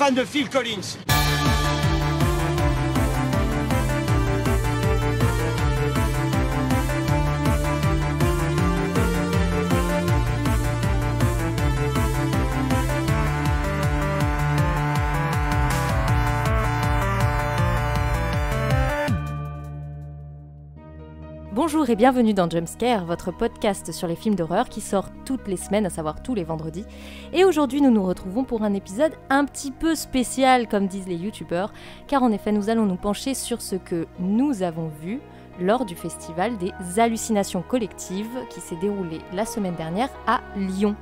fan de Phil Collins. Bonjour et bienvenue dans Jumpscare, votre podcast sur les films d'horreur qui sort toutes les semaines, à savoir tous les vendredis. Et aujourd'hui, nous nous retrouvons pour un épisode un petit peu spécial, comme disent les youtubeurs, car en effet, nous allons nous pencher sur ce que nous avons vu lors du festival des hallucinations collectives qui s'est déroulé la semaine dernière à Lyon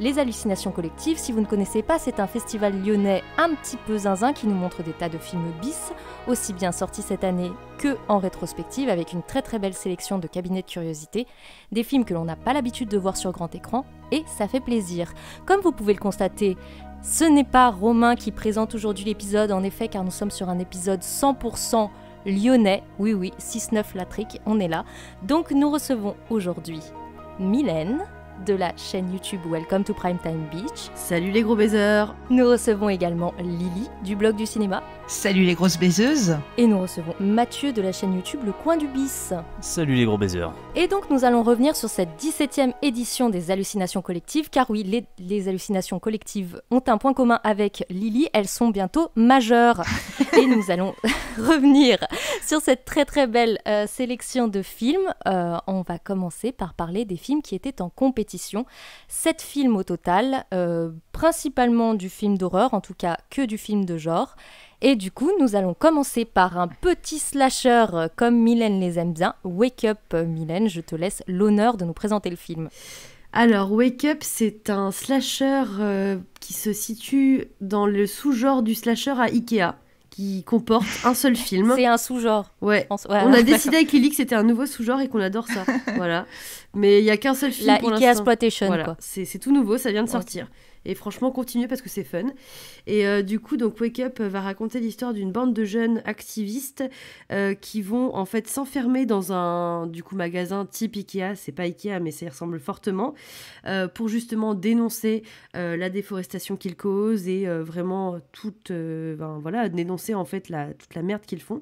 les hallucinations collectives. Si vous ne connaissez pas, c'est un festival lyonnais un petit peu zinzin qui nous montre des tas de films bis, aussi bien sortis cette année que en rétrospective, avec une très très belle sélection de cabinets de curiosité, des films que l'on n'a pas l'habitude de voir sur grand écran, et ça fait plaisir. Comme vous pouvez le constater, ce n'est pas Romain qui présente aujourd'hui l'épisode, en effet, car nous sommes sur un épisode 100% lyonnais. Oui, oui, 6-9 Latrique, on est là. Donc nous recevons aujourd'hui Mylène de la chaîne YouTube Welcome to Primetime Beach. Salut les gros baiseurs Nous recevons également Lily du blog du cinéma. Salut les grosses baiseuses Et nous recevons Mathieu de la chaîne YouTube Le Coin du Bis. Salut les gros baiseurs Et donc nous allons revenir sur cette 17e édition des hallucinations collectives, car oui, les, hallucinations collectives ont un point commun avec Lily, elles sont bientôt majeures. Et nous allons revenir sur cette très très belle euh, sélection de films. Euh, on va commencer par parler des films qui étaient en compétition 7 Sept films au total, euh, principalement du film d'horreur, en tout cas que du film de genre. Et du coup, nous allons commencer par un petit slasher euh, comme Mylène les aime bien. Wake Up, euh, Mylène, je te laisse l'honneur de nous présenter le film. Alors, Wake Up, c'est un slasher qui se situe dans le sous-genre du slasher à Ikea qui comporte un seul film. C'est un sous-genre. Ouais. On a décidé avec Elix que c'était un nouveau sous-genre et qu'on adore ça. voilà. Mais il y a qu'un seul film. La Ikea Exploitation. Voilà. C'est tout nouveau, ça vient de sortir. Et franchement, continuez parce que c'est fun. Et euh, du coup, donc Wake Up va raconter l'histoire d'une bande de jeunes activistes euh, qui vont en fait s'enfermer dans un du coup magasin type Ikea. C'est pas Ikea, mais ça y ressemble fortement euh, pour justement dénoncer la déforestation qu'ils causent et vraiment toute ben, voilà dénoncer en fait la, toute la merde qu'ils font.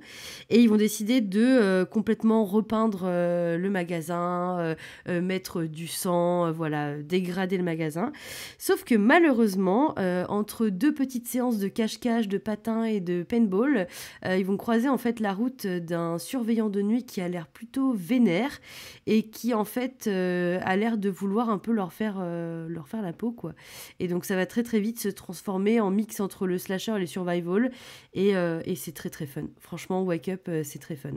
Et ils vont décider de complètement repeindre le magasin, mettre du sang, voilà dégrader le magasin. Sauf que malheureusement, euh, entre deux petites séances de cache-cache, de patin et de paintball, euh, ils vont croiser en fait la route d'un surveillant de nuit qui a l'air plutôt vénère et qui en fait euh, a l'air de vouloir un peu leur faire, leur faire la peau quoi. Et donc ça va très très vite se transformer en mix entre le slasher et le survival et, et c'est très très fun. Franchement, Wake Up, c'est très fun.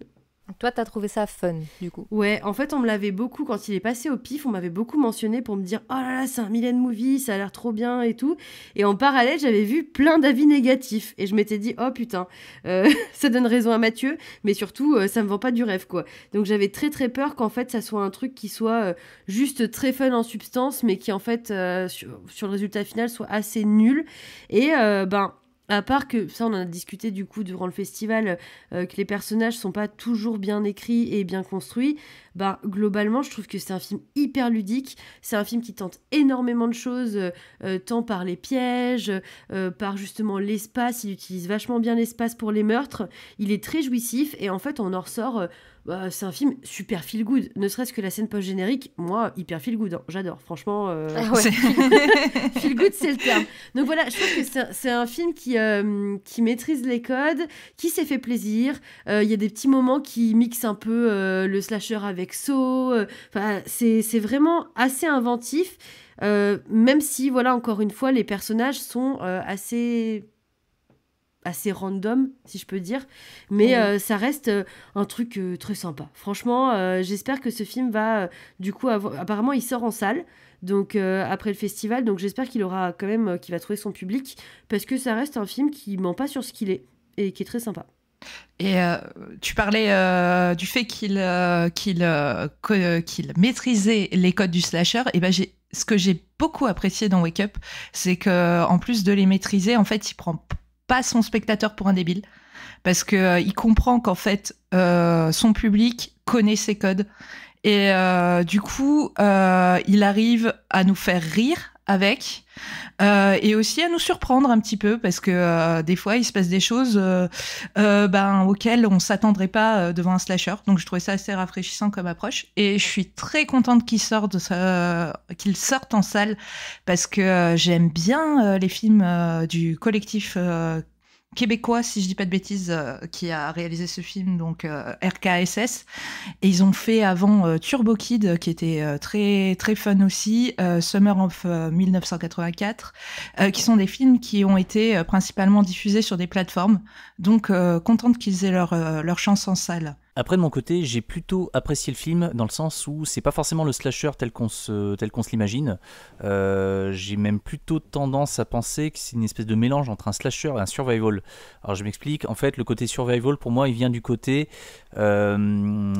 Toi, t'as trouvé ça fun, du coup. Ouais, en fait, on me l'avait beaucoup, quand il est passé au pif, on m'avait beaucoup mentionné pour me dire « Oh là là, c'est un de Movie, ça a l'air trop bien et tout ». Et en parallèle, j'avais vu plein d'avis négatifs. Et je m'étais dit « Oh putain, euh, ça donne raison à Mathieu, mais surtout, euh, ça me vend pas du rêve, quoi ». Donc j'avais très très peur qu'en fait, ça soit un truc qui soit euh, juste très fun en substance, mais qui en fait, sur, le résultat final, soit assez nul. Et ben à part que, ça on en a discuté du coup durant le festival, euh, que les personnages sont pas toujours bien écrits et bien construits, bah globalement je trouve que c'est un film hyper ludique, c'est un film qui tente énormément de choses, euh, euh, tant par les pièges, par justement l'espace, il utilise vachement bien l'espace pour les meurtres, il est très jouissif et en fait on en ressort... Bah, c'est un film super feel good. Ne serait-ce que la scène post-générique, moi, hyper feel good. Hein. J'adore, franchement. Euh, ah feel good, c'est le terme. Donc voilà, je trouve que c'est un, film qui, euh, qui maîtrise les codes, qui s'est fait plaisir. Euh, il y a des petits moments qui mixent un peu le slasher avec So. Enfin, c'est vraiment assez inventif. même si, voilà, encore une fois, les personnages sont assez assez random, si je peux dire. Mais mhm. euh, ça reste euh, un truc euh, très sympa. Franchement, j'espère que ce film va, du coup, apparemment, il sort en salle. Donc après le festival, donc j'espère qu'il aura quand même, qu'il va trouver son public, parce que ça reste un film qui ment pas sur ce qu'il est et qui est très sympa. Et tu parlais du fait qu'il qu'il qu'il maîtrisait les codes du slasher. Et ben ce que j'ai beaucoup apprécié dans Wake Up, c'est que en plus de les maîtriser, en fait, il prend pas son spectateur pour un débile parce que euh, il comprend qu'en fait euh, son public connaît ses codes et euh, du coup il arrive à nous faire rire avec euh, et aussi à nous surprendre un petit peu parce que euh, des fois il se passe des choses euh, ben, auxquelles on s'attendrait pas devant un slasher donc je trouvais ça assez rafraîchissant comme approche et je suis très contente qu'il sorte qu'il sorte en salle parce que j'aime bien les films du collectif québécois, si je dis pas de bêtises, euh, qui a réalisé ce film, donc euh, RKSS. Et ils ont fait avant euh, Turbo Kid, qui était très très fun aussi, Summer of 1984, qui sont des films qui ont été principalement diffusés sur des plateformes. Donc contente qu'ils aient leur, leur chance en salle. Après, de mon côté, j'ai plutôt apprécié le film dans le sens où c'est pas forcément le slasher tel qu'on se, l'imagine. Euh, j'ai même plutôt tendance à penser que c'est une espèce de mélange entre un slasher et un survival. Alors, je m'explique. En fait, le côté survival, pour moi, il vient du côté. Euh,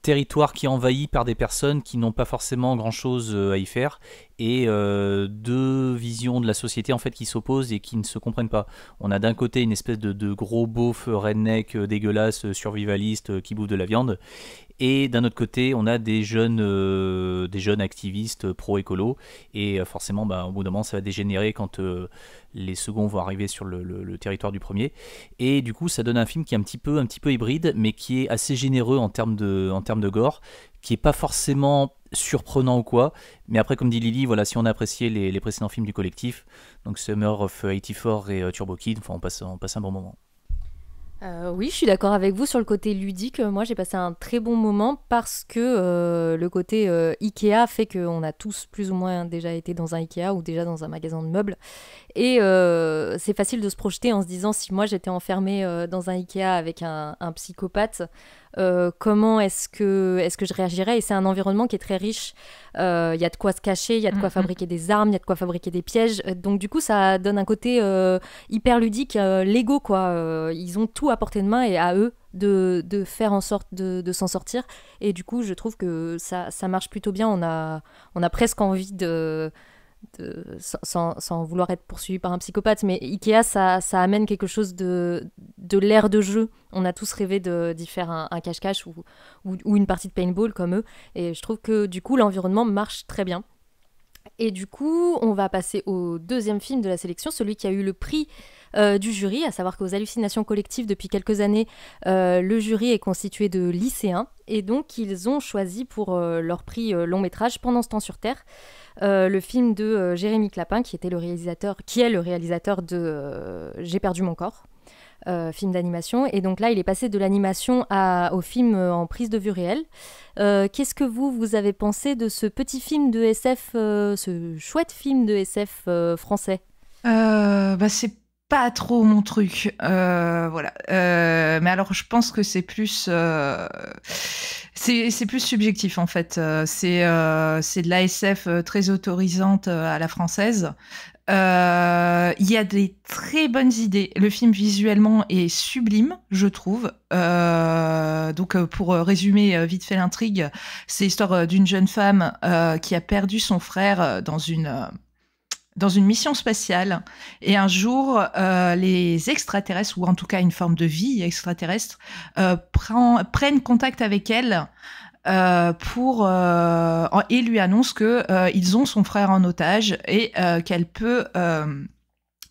territoire qui est envahi par des personnes qui n'ont pas forcément grand chose euh, à y faire et euh, deux visions de la société en fait qui s'opposent et qui ne se comprennent pas. On a d'un côté une espèce de, gros beauf redneck euh, dégueulasse euh, survivaliste qui bouffe de la viande et d'un autre côté on a des jeunes des jeunes activistes pro écolo et forcément bah, au bout d'un moment ça va dégénérer quand les seconds vont arriver sur le, territoire du premier et du coup ça donne un film qui est un petit peu un petit peu hybride mais qui est assez généreux en termes de en termes de gore qui est pas forcément surprenant ou quoi. Mais après, comme dit Lily, voilà, si on a apprécié les, précédents films du collectif, donc Summer of 84 et euh, Turbo Kid, enfin, on passe, on passe un bon moment. Euh, oui, je suis d'accord avec vous sur le côté ludique. Moi, j'ai passé un très bon moment parce que euh, le côté Ikea fait qu'on a tous plus ou moins déjà été dans un Ikea ou déjà dans un magasin de meubles. Et c'est facile de se projeter en se disant si moi j'étais enfermé dans un Ikea avec un psychopathe, euh, comment est-ce que, est que je réagirais. Et c'est un environnement qui est très riche. Il euh, y a de quoi se cacher, il y a de quoi mm, mm. fabriquer des armes, il y a de quoi fabriquer des pièges. Euh, donc du coup, ça donne un côté hyper ludique, Lego quoi. ils ont tout à portée de main et à eux de, faire en sorte de, s'en sortir. Et du coup, je trouve que ça, ça marche plutôt bien. On a, on a presque envie de de, sans, vouloir être poursuivi par un psychopathe, mais Ikea, ça, amène quelque chose de, de l'air de jeu. On a tous rêvé d'y faire un cache-cache ou, ou, une partie de paintball comme eux. Et je trouve que du coup, l'environnement marche très bien. Et du coup, on va passer au deuxième film de la sélection, celui qui a eu le prix euh, du jury, à savoir qu'aux hallucinations collectives, depuis quelques années, euh, le jury est constitué de lycéens. Et donc, ils ont choisi pour euh, leur prix long métrage Pendant ce temps sur Terre euh, le film de euh, Jérémy Clapin, qui était le réalisateur, qui est le réalisateur de euh, J'ai perdu mon corps. film d'animation et donc là il est passé de l'animation au film en prise de vue réelle qu'est-ce que vous vous avez pensé de ce petit film de SF ce chouette film de SF français bah, c'est pas trop mon truc. Euh, voilà. Euh, mais alors, je pense que c'est plus, euh, c'est plus subjectif en fait. C'est c'est de l'ASF très autorisante à la française. Il y a des très bonnes idées. Le film visuellement est sublime, je trouve. donc, pour résumer vite fait l'intrigue, c'est l'histoire d'une jeune femme qui a perdu son frère dans une dans une mission spatiale et un jour euh, les extraterrestres ou en tout cas une forme de vie extraterrestre euh, prennent contact avec elle euh, pour et lui annoncent que ils ont son frère en otage et qu'elle peut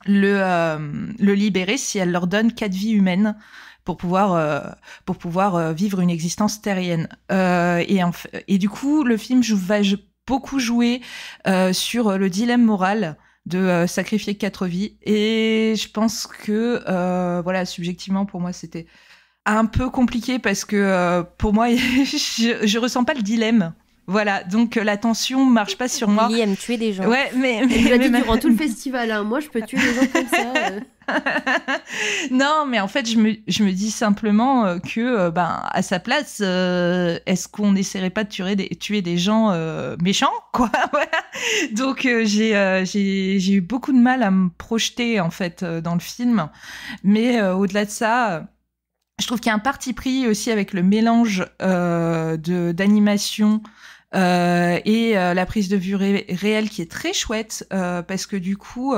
le, libérer si elle leur donne quatre vies humaines pour pouvoir pour pouvoir vivre une existence terrienne. et, du coup, le film je, va beaucoup joué euh, sur euh, le dilemme moral de euh, sacrifier quatre vies. Et je pense que, voilà, subjectivement, pour moi, c'était un peu compliqué parce que pour moi, je, je ressens pas le dilemme voilà, donc euh, la tension marche pas sur moi. Il aime tuer des gens. Ouais, mais, mais, durant tout le festival, hein, moi je peux tuer des gens comme ça. Euh. non, mais en fait, je me, dis simplement euh, que, ben, à sa place, est-ce qu'on n'essaierait pas de tuer des, tuer des gens méchants, quoi Donc, j'ai, eu beaucoup de mal à me projeter, en fait, dans le film. Mais au-delà de ça, je trouve qu'il y a un parti pris aussi avec le mélange de, d'animation euh, et euh, la prise de vue réelle qui est très chouette euh, parce que du coup.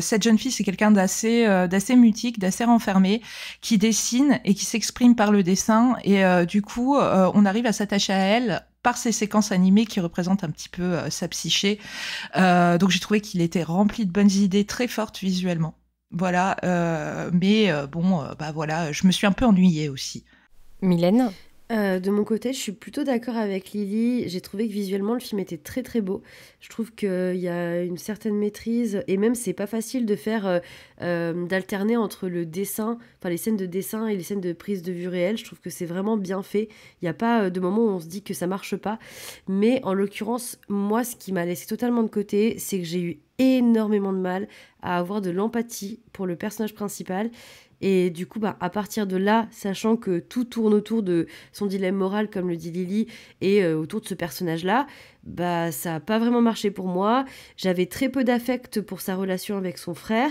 cette jeune fille, c'est quelqu'un d'assez d'assez mutique, d'assez renfermé, qui dessine et qui s'exprime par le dessin. Et du coup, on arrive à s'attacher à elle par ses séquences animées qui représentent un petit peu sa psyché. donc j'ai trouvé qu'il était rempli de bonnes idées très fortes visuellement. Voilà, mais bon, bah voilà, je me suis un peu ennuyée aussi. Mylène euh, de mon côté, je suis plutôt d'accord avec Lily. J'ai trouvé que visuellement, le film était très très beau. Je trouve qu'il y a une certaine maîtrise et même c'est pas facile de faire euh, euh, d'alterner entre le dessin, enfin les scènes de dessin et les scènes de prise de vue réelle. Je trouve que c'est vraiment bien fait. Il n'y a pas de moment où on se dit que ça marche pas. Mais en l'occurrence, moi, ce qui m'a laissé totalement de côté, c'est que j'ai eu énormément de mal à avoir de l'empathie pour le personnage principal et du coup, bah, à partir de là, sachant que tout tourne autour de son dilemme moral, comme le dit Lily, et euh, autour de ce personnage-là, bah, ça n'a pas vraiment marché pour moi. J'avais très peu d'affect pour sa relation avec son frère,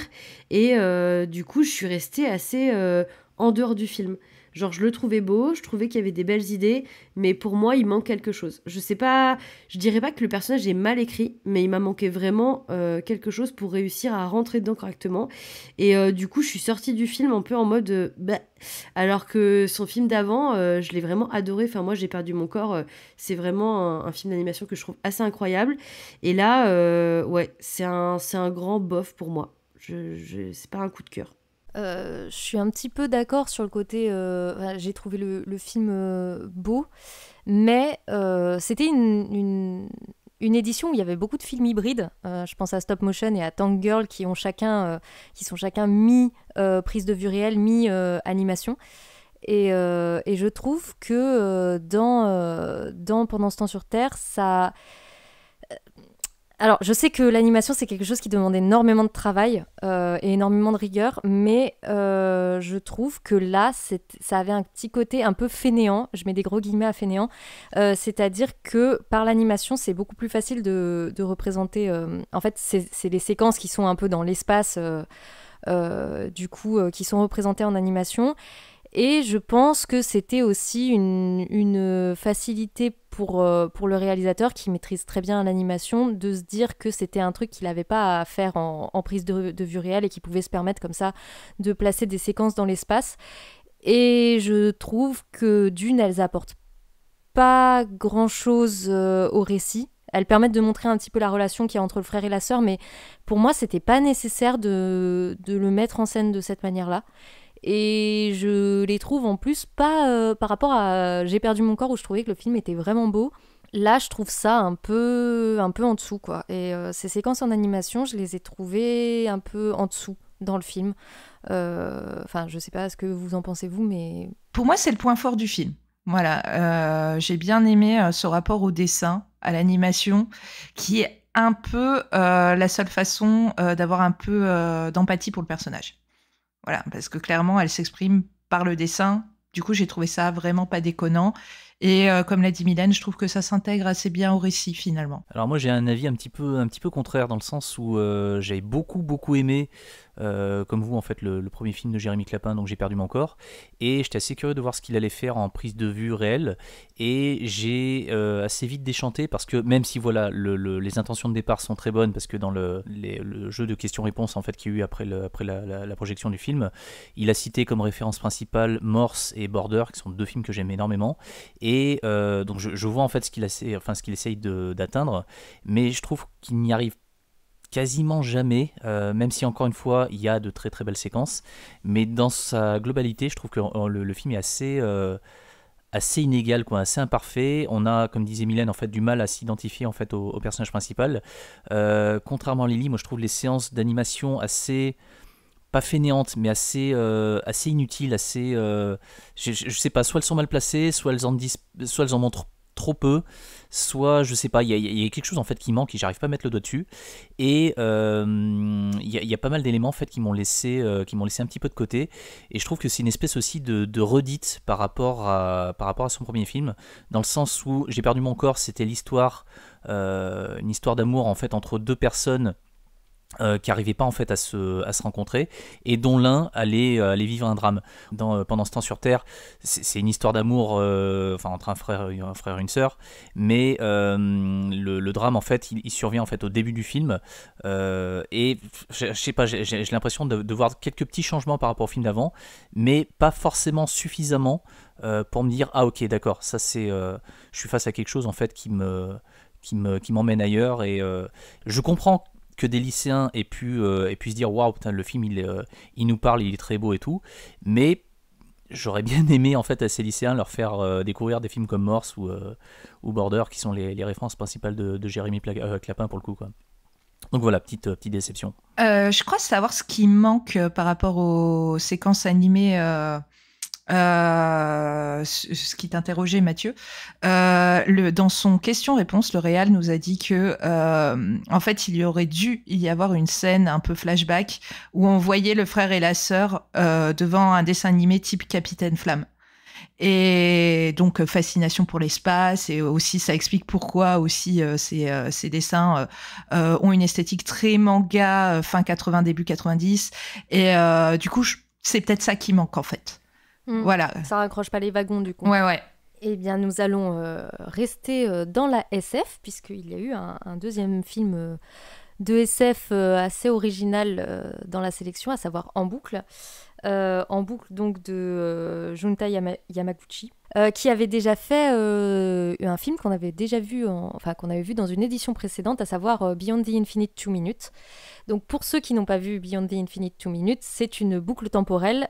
et euh, du coup, je suis restée assez euh, en dehors du film. Genre, je le trouvais beau, je trouvais qu'il y avait des belles idées, mais pour moi, il manque quelque chose. Je sais pas, je dirais pas que le personnage est mal écrit, mais il m'a manqué vraiment euh, quelque chose pour réussir à rentrer dedans correctement. Et euh, du coup, je suis sortie du film un peu en mode. Euh, bah, alors que son film d'avant, je l'ai vraiment adoré. Enfin, moi, j'ai perdu mon corps. c'est vraiment un, film d'animation que je trouve assez incroyable. Et là, ouais, c'est un, un grand bof pour moi. Je, je c'est pas un coup de cœur. Euh, je suis un petit peu d'accord sur le côté. Euh, j'ai trouvé le, film euh, beau, mais c'était une, une, édition où il y avait beaucoup de films hybrides. je pense à Stop Motion et à Tank Girl qui ont chacun, qui sont chacun mi prise de vue réelle, mi animation. Et, et, je trouve que dans, dans Pendant ce temps sur Terre, ça alors, je sais que l'animation, c'est quelque chose qui demande énormément de travail euh, et énormément de rigueur, mais euh, je trouve que là, ça avait un petit côté un peu fainéant, je mets des gros guillemets à fainéant, euh, c'est-à-dire que par l'animation, c'est beaucoup plus facile de, de représenter, en fait, c'est les séquences qui sont un peu dans l'espace, du coup, qui sont représentées en animation. Et je pense que c'était aussi une, facilité pour, euh, pour, le réalisateur qui maîtrise très bien l'animation de se dire que c'était un truc qu'il n'avait pas à faire en, prise de, vue réelle et qu'il pouvait se permettre comme ça de placer des séquences dans l'espace. Et je trouve que d'une, elles apportent pas grand chose euh, au récit. Elles permettent de montrer un petit peu la relation qu'il y a entre le frère et la sœur, mais pour moi, c'était pas nécessaire de, de le mettre en scène de cette manière-là. Et je les trouve en plus pas euh, par rapport à J'ai perdu mon corps où je trouvais que le film était vraiment beau. Là, je trouve ça un peu, un peu en dessous, quoi. Et euh, ces séquences en animation, je les ai trouvées un peu en dessous dans le film. Euh, enfin, je sais pas ce que vous en pensez vous, mais pour moi, c'est le point fort du film. Voilà, j'ai bien aimé ce rapport au dessin, à l'animation, qui est un peu la seule façon d'avoir un peu d'empathie pour le personnage. Voilà, parce que clairement, elle s'exprime par le dessin. Du coup, j'ai trouvé ça vraiment pas déconnant. Et euh, comme l'a dit Mylène, je trouve que ça s'intègre assez bien au récit finalement. Alors moi j'ai un avis un petit peu, un petit peu contraire dans le sens où euh, j'ai beaucoup beaucoup aimé euh, comme vous en fait le, premier film de Jérémy Clapin, donc j'ai perdu mon corps, et j'étais assez curieux de voir ce qu'il allait faire en prise de vue réelle, et j'ai euh, assez vite déchanté parce que même si voilà les intentions de départ sont très bonnes, parce que dans le, jeu de questions-réponses en fait qu'il y a eu après, après la, projection du film, il a cité comme référence principale Morse et Border, qui sont deux films que j'aime énormément, et euh, donc je, vois en fait ce qu'il enfin, essaye d'atteindre, mais je trouve qu'il n'y arrive pas quasiment jamais, euh, même si encore une fois il y a de très très belles séquences, mais dans sa globalité je trouve que euh, le, film est assez, euh, assez inégal, quoi, assez imparfait. On a, comme disait Mylène, en fait, du mal à s'identifier en fait au, personnage principal. contrairement à Lily, moi je trouve les séances d'animation assez pas fainéantes, mais assez, assez inutiles, assez... Je, je, sais pas, soit elles sont mal placées, soit elles en, disent, soit elles en montrent trop peu, soit je sais pas, il y, a quelque chose en fait qui manque et j'arrive pas à mettre le doigt dessus. Et euh, il y, a pas mal d'éléments en fait qui m'ont laissé, euh, qui m'ont laissé un petit peu de côté. Et je trouve que c'est une espèce aussi de, redite par rapport à par rapport à son premier film, dans le sens où j'ai perdu mon corps, c'était l'histoire, euh, une histoire d'amour en fait entre deux personnes euh, qui n'arrivaient pas en fait à se, à se rencontrer et dont l'un allait, euh, vivre un drame. Dans, euh, pendant ce temps sur Terre, c'est une histoire d'amour enfin, entre un frère, un frère et une sœur, mais le, drame en fait il, survient en fait au début du film et je sais pas, j'ai l'impression de, voir quelques petits changements par rapport au film d'avant, mais pas forcément suffisamment pour me dire ah ok d'accord ça c'est je suis face à quelque chose en fait qui me qui m'emmène me, qui ailleurs et je comprends que des lycéens aient pu, aient pu se dire waouh putain le film il, euh, il nous parle, il est très beau et tout, mais j'aurais bien aimé en fait à ces lycéens leur faire euh, découvrir des films comme Morse ou, euh, ou Border qui sont les, références principales de, Jérémy Clapin pour le coup quoi. Donc voilà, petite, petite déception. je crois savoir ce qui manque par rapport aux séquences animées euh, ce qui t'interrogeait Mathieu, euh, le, dans son question-réponse, le Real nous a dit que euh, en fait il y aurait dû y avoir une scène un peu flashback où on voyait le frère et la sœur euh, devant un dessin animé type Capitaine Flamme. Et donc euh, fascination pour l'espace et aussi ça explique pourquoi aussi euh, ces, dessins euh, ont une esthétique très manga fin 80 début 90 et du coup c'est peut-être ça qui manque en fait. Mm. Voilà. Ça raccroche pas les wagons du coup. Ouais, ouais. Eh bien, nous allons euh, rester euh, dans la SF, puisqu'il y a eu un, deuxième film euh, de SF assez original dans la sélection, à savoir En boucle. en boucle, donc, de Junta Yamaguchi, qui avait déjà fait un film qu'on avait déjà vu, enfin, qu'on avait vu dans une édition précédente, à savoir Beyond the Infinite Two Minutes. Donc, pour ceux qui n'ont pas vu Beyond the Infinite Two Minutes, c'est une boucle temporelle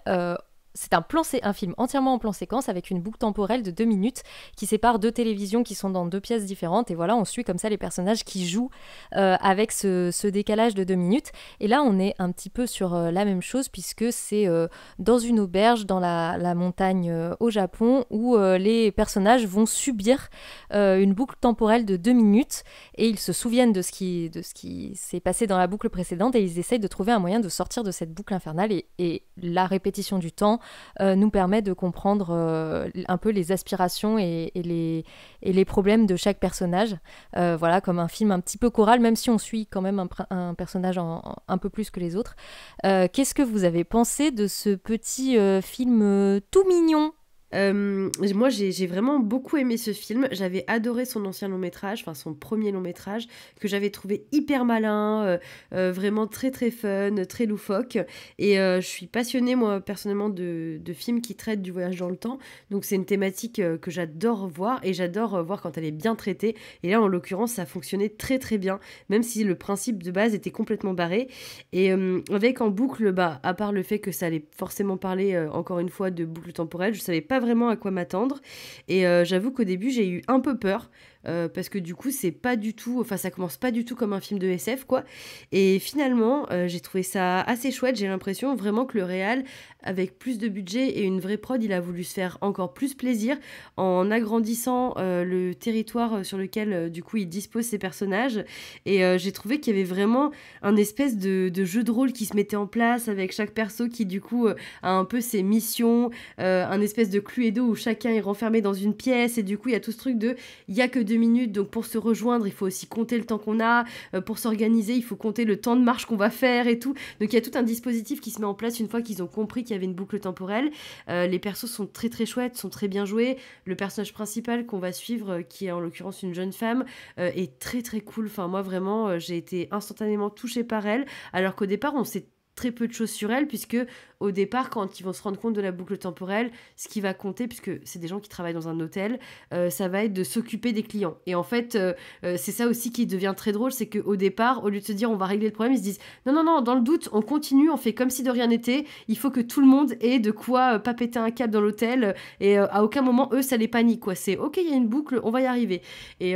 c'est un, plan, un film entièrement en plan séquence avec une boucle temporelle de deux minutes qui sépare deux télévisions qui sont dans deux pièces différentes. Et voilà, on suit comme ça les personnages qui jouent euh, avec ce, décalage de deux minutes. Et là, on est un petit peu sur euh, la même chose puisque c'est euh, dans une auberge dans la, montagne au Japon où les personnages vont subir une boucle temporelle de deux minutes et ils se souviennent de ce qui, s'est passé dans la boucle précédente et ils essayent de trouver un moyen de sortir de cette boucle infernale et la répétition du temps euh, nous permet de comprendre euh, un peu les aspirations et, les, problèmes de chaque personnage. Euh, voilà, comme un film un petit peu choral, même si on suit quand même un, personnage un peu plus que les autres. Qu'est-ce que vous avez pensé de ce petit film tout mignon euh, moi, j'ai vraiment beaucoup aimé ce film. J'avais adoré son ancien long métrage, enfin son premier long métrage, que j'avais trouvé hyper malin, euh, euh, vraiment très très fun, très loufoque. Et je suis passionnée, moi, personnellement, de, de, films qui traitent du voyage dans le temps. Donc, c'est une thématique que j'adore voir et j'adore voir quand elle est bien traitée. Et là, en l'occurrence, ça fonctionnait très très bien, même si le principe de base était complètement barré. Et avec en boucle, bah, à part le fait que ça allait forcément parler, encore une fois, de boucle temporelle, je savais pas vraiment à quoi m'attendre. Et euh, j'avoue qu'au début, j'ai eu un peu peur. Euh, parce que du coup, c'est pas du tout. Enfin, ça commence pas du tout comme un film de SF, quoi. Et finalement, euh, j'ai trouvé ça assez chouette. J'ai l'impression vraiment que le réal avec plus de budget et une vraie prod, il a voulu se faire encore plus plaisir en agrandissant euh, le territoire euh, sur lequel euh, du coup il dispose ses personnages. Et j'ai trouvé qu'il y avait vraiment un espèce de, de, jeu de rôle qui se mettait en place avec chaque perso qui du coup a un peu ses missions, un espèce de cluedo où chacun est renfermé dans une pièce et du coup il y a tout ce truc de il y a que deux minutes donc pour se rejoindre il faut aussi compter le temps qu'on a, pour s'organiser il faut compter le temps de marche qu'on va faire et tout. Donc il y a tout un dispositif qui se met en place une fois qu'ils ont compris avait une boucle temporelle. Euh, les persos sont très très chouettes, sont très bien joués. Le personnage principal qu'on va suivre, euh, qui est en l'occurrence une jeune femme, euh, est très très cool. Enfin, moi vraiment, j'ai été instantanément touchée par elle, alors qu'au départ, on s'est très peu de choses sur elle, puisque au départ, quand ils vont se rendre compte de la boucle temporelle, ce qui va compter, puisque c'est des gens qui travaillent dans un hôtel, euh, ça va être de s'occuper des clients. Et en fait, euh, euh, c'est ça aussi qui devient très drôle, c'est qu'au départ, au lieu de se dire on va régler le problème, ils se disent non, non, non, dans le doute, on continue, on fait comme si de rien n'était, il faut que tout le monde ait de quoi pas péter un câble dans l'hôtel, et à aucun moment, eux, ça les panique, quoi. C'est ok, il y a une boucle, on va y arriver. Et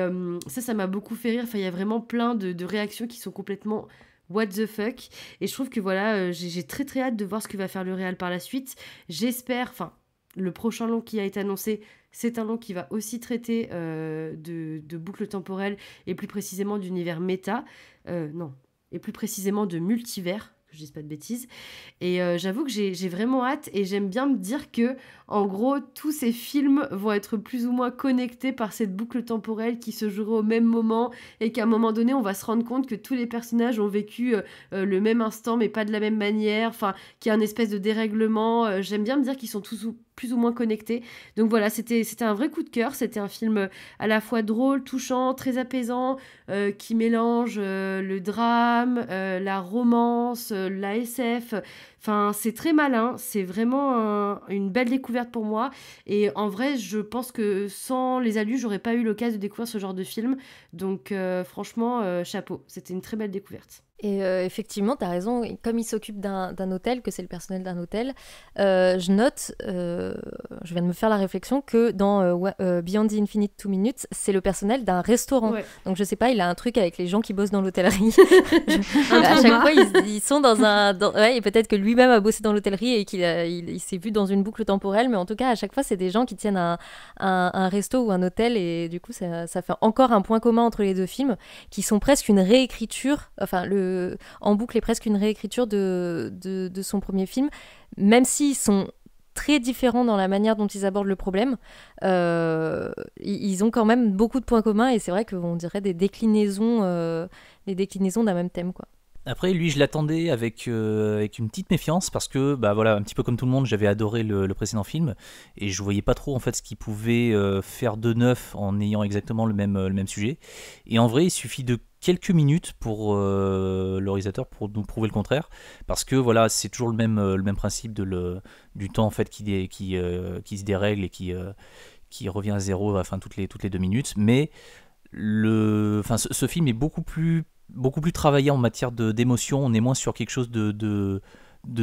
ça, ça m'a beaucoup fait rire, enfin, il y a vraiment plein de réactions qui sont complètement what the fuck. Et je trouve que voilà, euh, j'ai très très hâte de voir ce que va faire le Real par la suite. J'espère, enfin, le prochain long qui a été annoncé, c'est un long qui va aussi traiter euh, de, de boucles temporelles et plus précisément d'univers méta. Euh, non, et plus précisément de multivers je je dis pas de bêtises. Et euh, j'avoue que j'ai vraiment hâte et j'aime bien me dire que, en gros, tous ces films vont être plus ou moins connectés par cette boucle temporelle qui se jouera au même moment et qu'à un moment donné, on va se rendre compte que tous les personnages ont vécu euh, euh, le même instant mais pas de la même manière, enfin, qu'il y a un espèce de dérèglement. j'aime bien me dire qu'ils sont tous plus ou moins connectés. Donc voilà, c'était un vrai coup de cœur. C'était un film euh, à la fois drôle, touchant, très apaisant, euh, qui mélange euh, le drame, la romance, la SF c'est très malin, c'est vraiment une belle découverte pour moi. Et en vrai, je pense que sans les alus, j'aurais pas eu l'occasion de découvrir ce genre de film. Donc, euh, franchement, euh, chapeau, c'était une très belle découverte. Et euh, effectivement, tu as raison, comme il s'occupe d'un hôtel, que c'est le personnel d'un hôtel, je note, je viens de me faire la réflexion que dans Beyond the Infinite Two Minutes, c'est le personnel d'un restaurant. Donc je sais pas, il a un truc avec les gens qui bossent dans l'hôtellerie. à chaque fois, ils, sont dans un. Dans... et peut-être que lui même a bossé dans l'hôtellerie et qu'il il, s'est vu dans une boucle temporelle. Mais en tout cas, à chaque fois, c'est des gens qui tiennent un, un, resto ou un hôtel. Et du coup, ça, fait encore un point commun entre les deux films qui sont presque une réécriture. Enfin, le, en boucle est presque une réécriture de, de, son premier film, même s'ils sont très différents dans la manière dont ils abordent le problème. Euh, ils ont quand même beaucoup de points communs et c'est vrai qu'on dirait des déclinaisons, euh, des déclinaisons d'un même thème, quoi. Après, lui, je l'attendais avec, euh, avec une petite méfiance parce que, bah voilà, un petit peu comme tout le monde, j'avais adoré le, précédent film et je voyais pas trop en fait ce qu'il pouvait euh, faire de neuf en ayant exactement le même, euh, le même sujet. Et en vrai, il suffit de quelques minutes pour le réalisateur pour nous prouver le contraire parce que voilà c'est toujours le même le même principe de le du temps en fait qui qui, se dérègle et qui qui revient à zéro toutes les toutes les deux minutes mais le enfin ce film est beaucoup plus beaucoup plus travaillé en matière d'émotion. On est moins sur quelque chose de, de,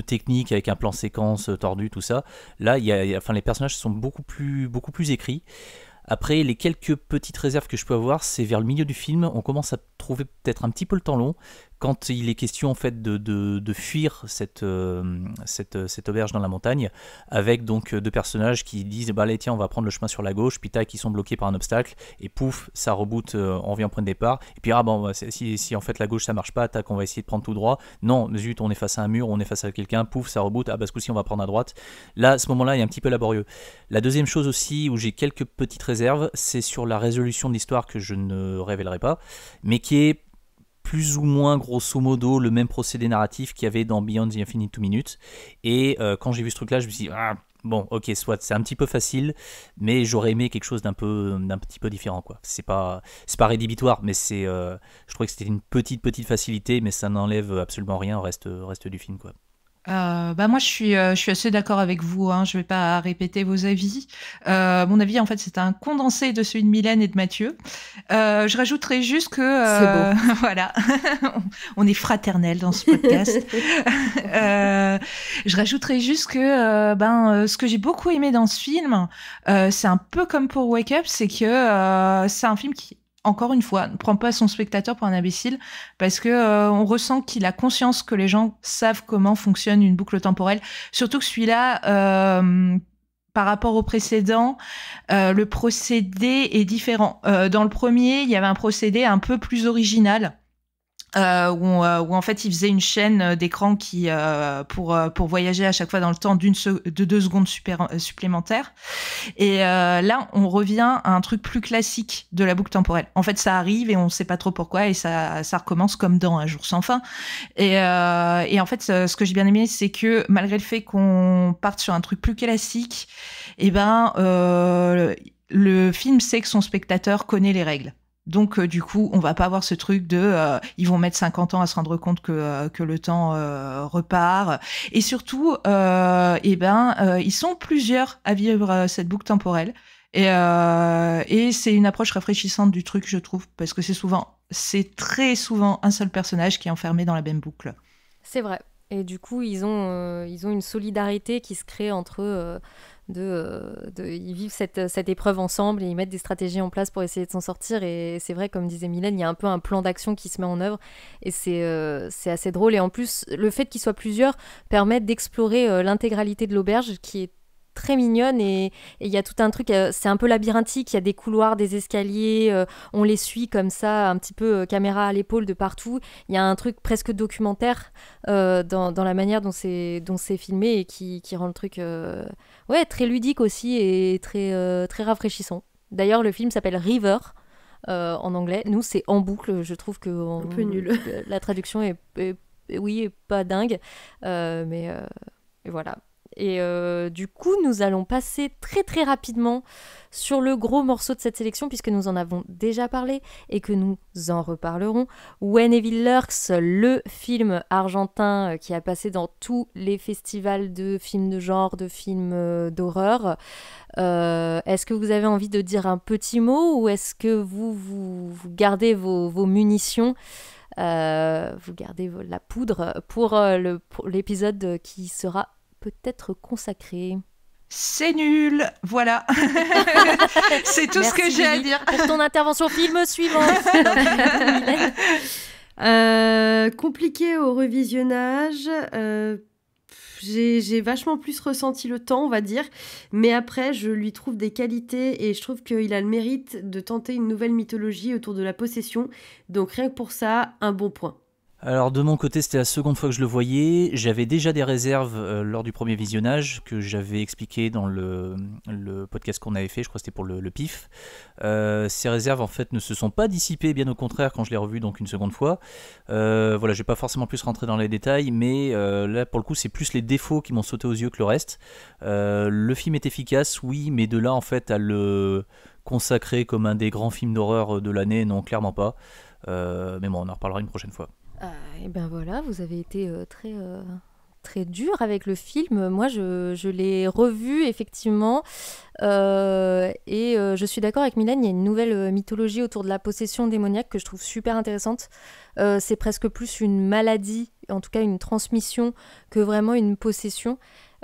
technique avec un plan séquence euh, tordu, tout ça. Là, y a, enfin, les personnages sont beaucoup plus, beaucoup plus écrits. Après, les quelques petites réserves que je peux avoir, c'est vers le milieu du film, on commence à trouver peut-être un petit peu le temps long quand il est question en fait de, fuir cette, euh, euh, cette, auberge dans la montagne, avec donc euh, deux personnages qui disent bah allez tiens on va prendre le chemin sur la gauche, puis tac ils sont bloqués par un obstacle et pouf ça reboot, on vient prendre point départ et puis ah bon bah, si, en fait la gauche ça marche pas, tac on va essayer de prendre tout droit, non zut on est face à un mur, on est face à quelqu'un, pouf ça reboot, ah bah ce coup-ci on va prendre à droite. Là ce moment-là il est un petit peu laborieux. La deuxième chose aussi où j'ai quelques petites réserves, c'est sur la résolution de l'histoire que je ne révélerai pas, mais qui est plus ou moins grosso modo le même procédé narratif qu'il y avait dans Beyond the Infinite Two Minutes. Et euh, quand j'ai vu ce truc-là, je me suis dit, ah, bon, ok, soit c'est un petit peu facile, mais j'aurais aimé quelque chose d'un peu, d'un petit peu différent, quoi. C'est pas, c'est pas rédhibitoire, mais c'est, euh, je trouvais que c'était une petite, petite facilité, mais ça n'enlève absolument rien au reste, reste du film, quoi. Euh, bah moi je suis, euh, je suis assez d'accord avec vous, hein, je ne vais pas répéter vos avis. Euh, mon avis en fait c'est un condensé de celui de Mylène et de Mathieu. Euh, je rajouterais juste que... voilà, on est fraternel dans ce podcast. je rajouterais juste que ben, ce que j'ai beaucoup aimé dans ce film, c'est un peu comme pour Wake Up, c'est que c'est un film qui encore une fois, ne prends pas son spectateur pour un imbécile parce que euh, on ressent qu'il a conscience que les gens savent comment fonctionne une boucle temporelle. Surtout que celui-là, euh, par rapport au précédent, euh, le procédé est différent. dans le premier, il y avait un procédé un peu plus original euh, euh, où, en fait il faisait une chaîne euh, d'écran qui euh, pour pour voyager à chaque fois dans le temps d'une de deux secondes supplémentaires et là on revient à un truc plus classique de la boucle temporelle en fait ça arrive et on sait pas trop pourquoi et ça ça recommence comme dans un jour sans fin et et en fait ce que j'ai bien aimé c'est que malgré le fait qu'on parte sur un truc plus classique et eh ben le film sait que son spectateur connaît les règles donc, euh, du coup, on va pas avoir ce truc de euh, ils vont mettre 50 ans à se rendre compte que, euh, que le temps repart. Et surtout, eh ben, ils sont plusieurs à vivre cette boucle temporelle. Et, et c'est une approche rafraîchissante du truc, je trouve, parce que c'est souvent, c'est très souvent un seul personnage qui est enfermé dans la même boucle. C'est vrai. Et du coup, ils ont, ils ont une solidarité qui se crée entre eux euh, de, ils vivent cette, épreuve ensemble et ils mettent des stratégies en place pour essayer de s'en sortir. Et c'est vrai, comme disait Mylène, il y a un peu un plan d'action qui se met en œuvre et c'est euh, assez drôle. Et en plus, le fait qu'ils soient plusieurs permet d'explorer euh, l'intégralité de l'auberge qui est très mignonne et il y a tout un truc, euh, c'est un peu labyrinthique, il y a des couloirs, des escaliers, euh, on les suit comme ça, un petit peu euh, caméra à l'épaule de partout. Il y a un truc presque documentaire dans, la manière dont c'est, filmé et qui, rend le truc ouais, très ludique aussi et très, très rafraîchissant. D'ailleurs, le film s'appelle River. en anglais, nous c'est en boucle. Je trouve que nul. la traduction est, oui, pas dingue, mais voilà. Et euh, du coup, nous allons passer très très rapidement sur le gros morceau de cette sélection, puisque nous en avons déjà parlé et que nous en reparlerons. When Evil Lurks, le film argentin euh, qui a passé dans tous les festivals de films de genre, de films euh, d'horreur. est-ce que vous avez envie de dire un petit mot ou est-ce que vous, gardez vos, munitions vous gardez la poudre pour l'épisode qui sera peut être consacré c'est nul, voilà. c'est tout ce que j'ai à dire. Pour ton intervention film suivant. Euh, compliqué au revisionnage. Euh, j'ai vachement plus ressenti le temps, on va dire. Mais après, je lui trouve des qualités et je trouve qu'il a le mérite de tenter une nouvelle mythologie autour de la possession. Donc rien que pour ça, un bon point. Alors de mon côté, c'était la seconde fois que je le voyais. J'avais déjà des réserves euh, lors du premier visionnage que j'avais expliqué dans le, podcast qu'on avait fait, je crois que c'était pour le, PIF. Euh, ces réserves en fait ne se sont pas dissipées, bien au contraire quand je l'ai revu donc une seconde fois. Euh, voilà, je vais pas forcément plus rentrer dans les détails, mais là pour le coup c'est plus les défauts qui m'ont sauté aux yeux que le reste. le film est efficace, oui, mais de là en fait à le consacrer comme un des grands films d'horreur de l'année, non clairement pas. mais bon, on en reparlera une prochaine fois. Ah, et bien voilà, vous avez été euh, très euh, très dur avec le film. Moi, je, l'ai revu, effectivement. Euh, et je suis d'accord avec Mylène, il y a une nouvelle mythologie autour de la possession démoniaque que je trouve super intéressante. c'est presque plus une maladie, en tout cas une transmission, que vraiment une possession.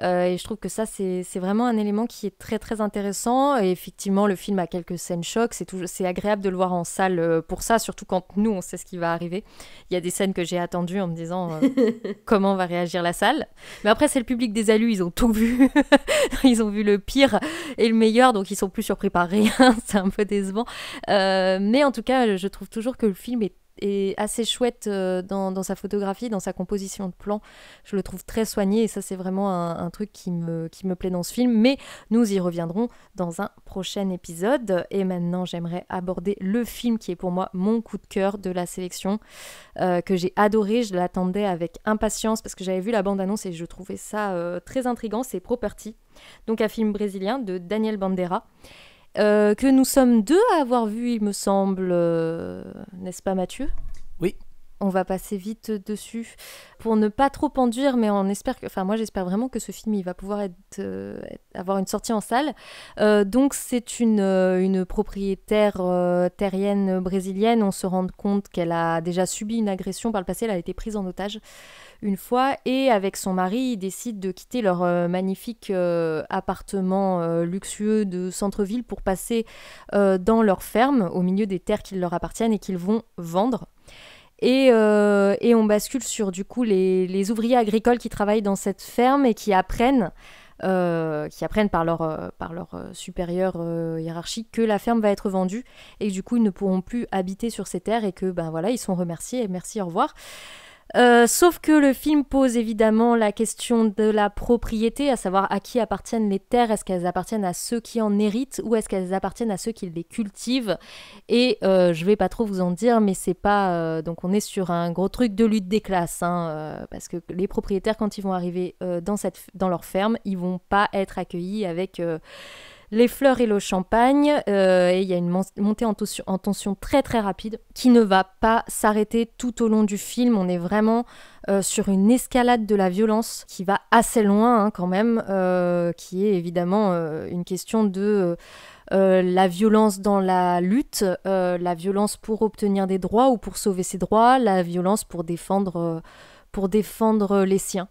Euh, et je trouve que ça, c'est vraiment un élément qui est très très intéressant. Et effectivement, le film a quelques scènes chocs. C'est agréable de le voir en salle euh, pour ça, surtout quand nous, on sait ce qui va arriver. Il y a des scènes que j'ai attendues en me disant euh, comment va réagir la salle. Mais après, c'est le public des alus, ils ont tout vu. ils ont vu le pire et le meilleur, donc ils sont plus surpris par rien. c'est un peu décevant. mais en tout cas, je trouve toujours que le film est est assez chouette euh, dans, sa photographie, dans sa composition de plan. Je le trouve très soigné et ça c'est vraiment un, truc qui me, qui me plaît dans ce film. Mais nous y reviendrons dans un prochain épisode. Et maintenant j'aimerais aborder le film qui est pour moi mon coup de cœur de la sélection, euh, que j'ai adoré, je l'attendais avec impatience parce que j'avais vu la bande-annonce et je trouvais ça euh, très intriguant, c'est Property, donc un film brésilien de Daniel Bandera. Euh, que nous sommes deux à avoir vu, il me semble, euh, n'est-ce pas Mathieu Oui. On va passer vite dessus pour ne pas trop enduire, mais on espère que, enfin moi j'espère vraiment que ce film il va pouvoir être, euh, avoir une sortie en salle. donc c'est une, une propriétaire terrienne brésilienne. On se rend compte qu'elle a déjà subi une agression par le passé. Elle a été prise en otage une fois et avec son mari, ils décident de quitter leur euh, magnifique euh, appartement euh, luxueux de centre-ville pour passer dans leur ferme au milieu des terres qui leur appartiennent et qu'ils vont vendre. Et, et, on bascule sur du coup les, ouvriers agricoles qui travaillent dans cette ferme et qui apprennent, qui apprennent par leur, par leur supérieur hiérarchique que la ferme va être vendue et du coup ils ne pourront plus habiter sur ces terres et que ben voilà ils sont remerciés merci au revoir. Euh, sauf que le film pose évidemment la question de la propriété, à savoir à qui appartiennent les terres, est-ce qu'elles appartiennent à ceux qui en héritent ou est-ce qu'elles appartiennent à ceux qui les cultivent Et euh, je vais pas trop vous en dire, mais c'est pas... Euh, donc on est sur un gros truc de lutte des classes, hein, parce que les propriétaires, quand ils vont arriver dans, cette, dans leur ferme, ils vont pas être accueillis avec les fleurs et le champagne. Euh, et il y a une montée en, tension très très rapide qui ne va pas s'arrêter tout au long du film. On est vraiment euh, sur une escalade de la violence qui va assez loin hein, quand même, euh, qui est évidemment une question de... la violence dans la lutte, la violence pour obtenir des droits ou pour sauver ses droits, la violence pour défendre, pour défendre les siens.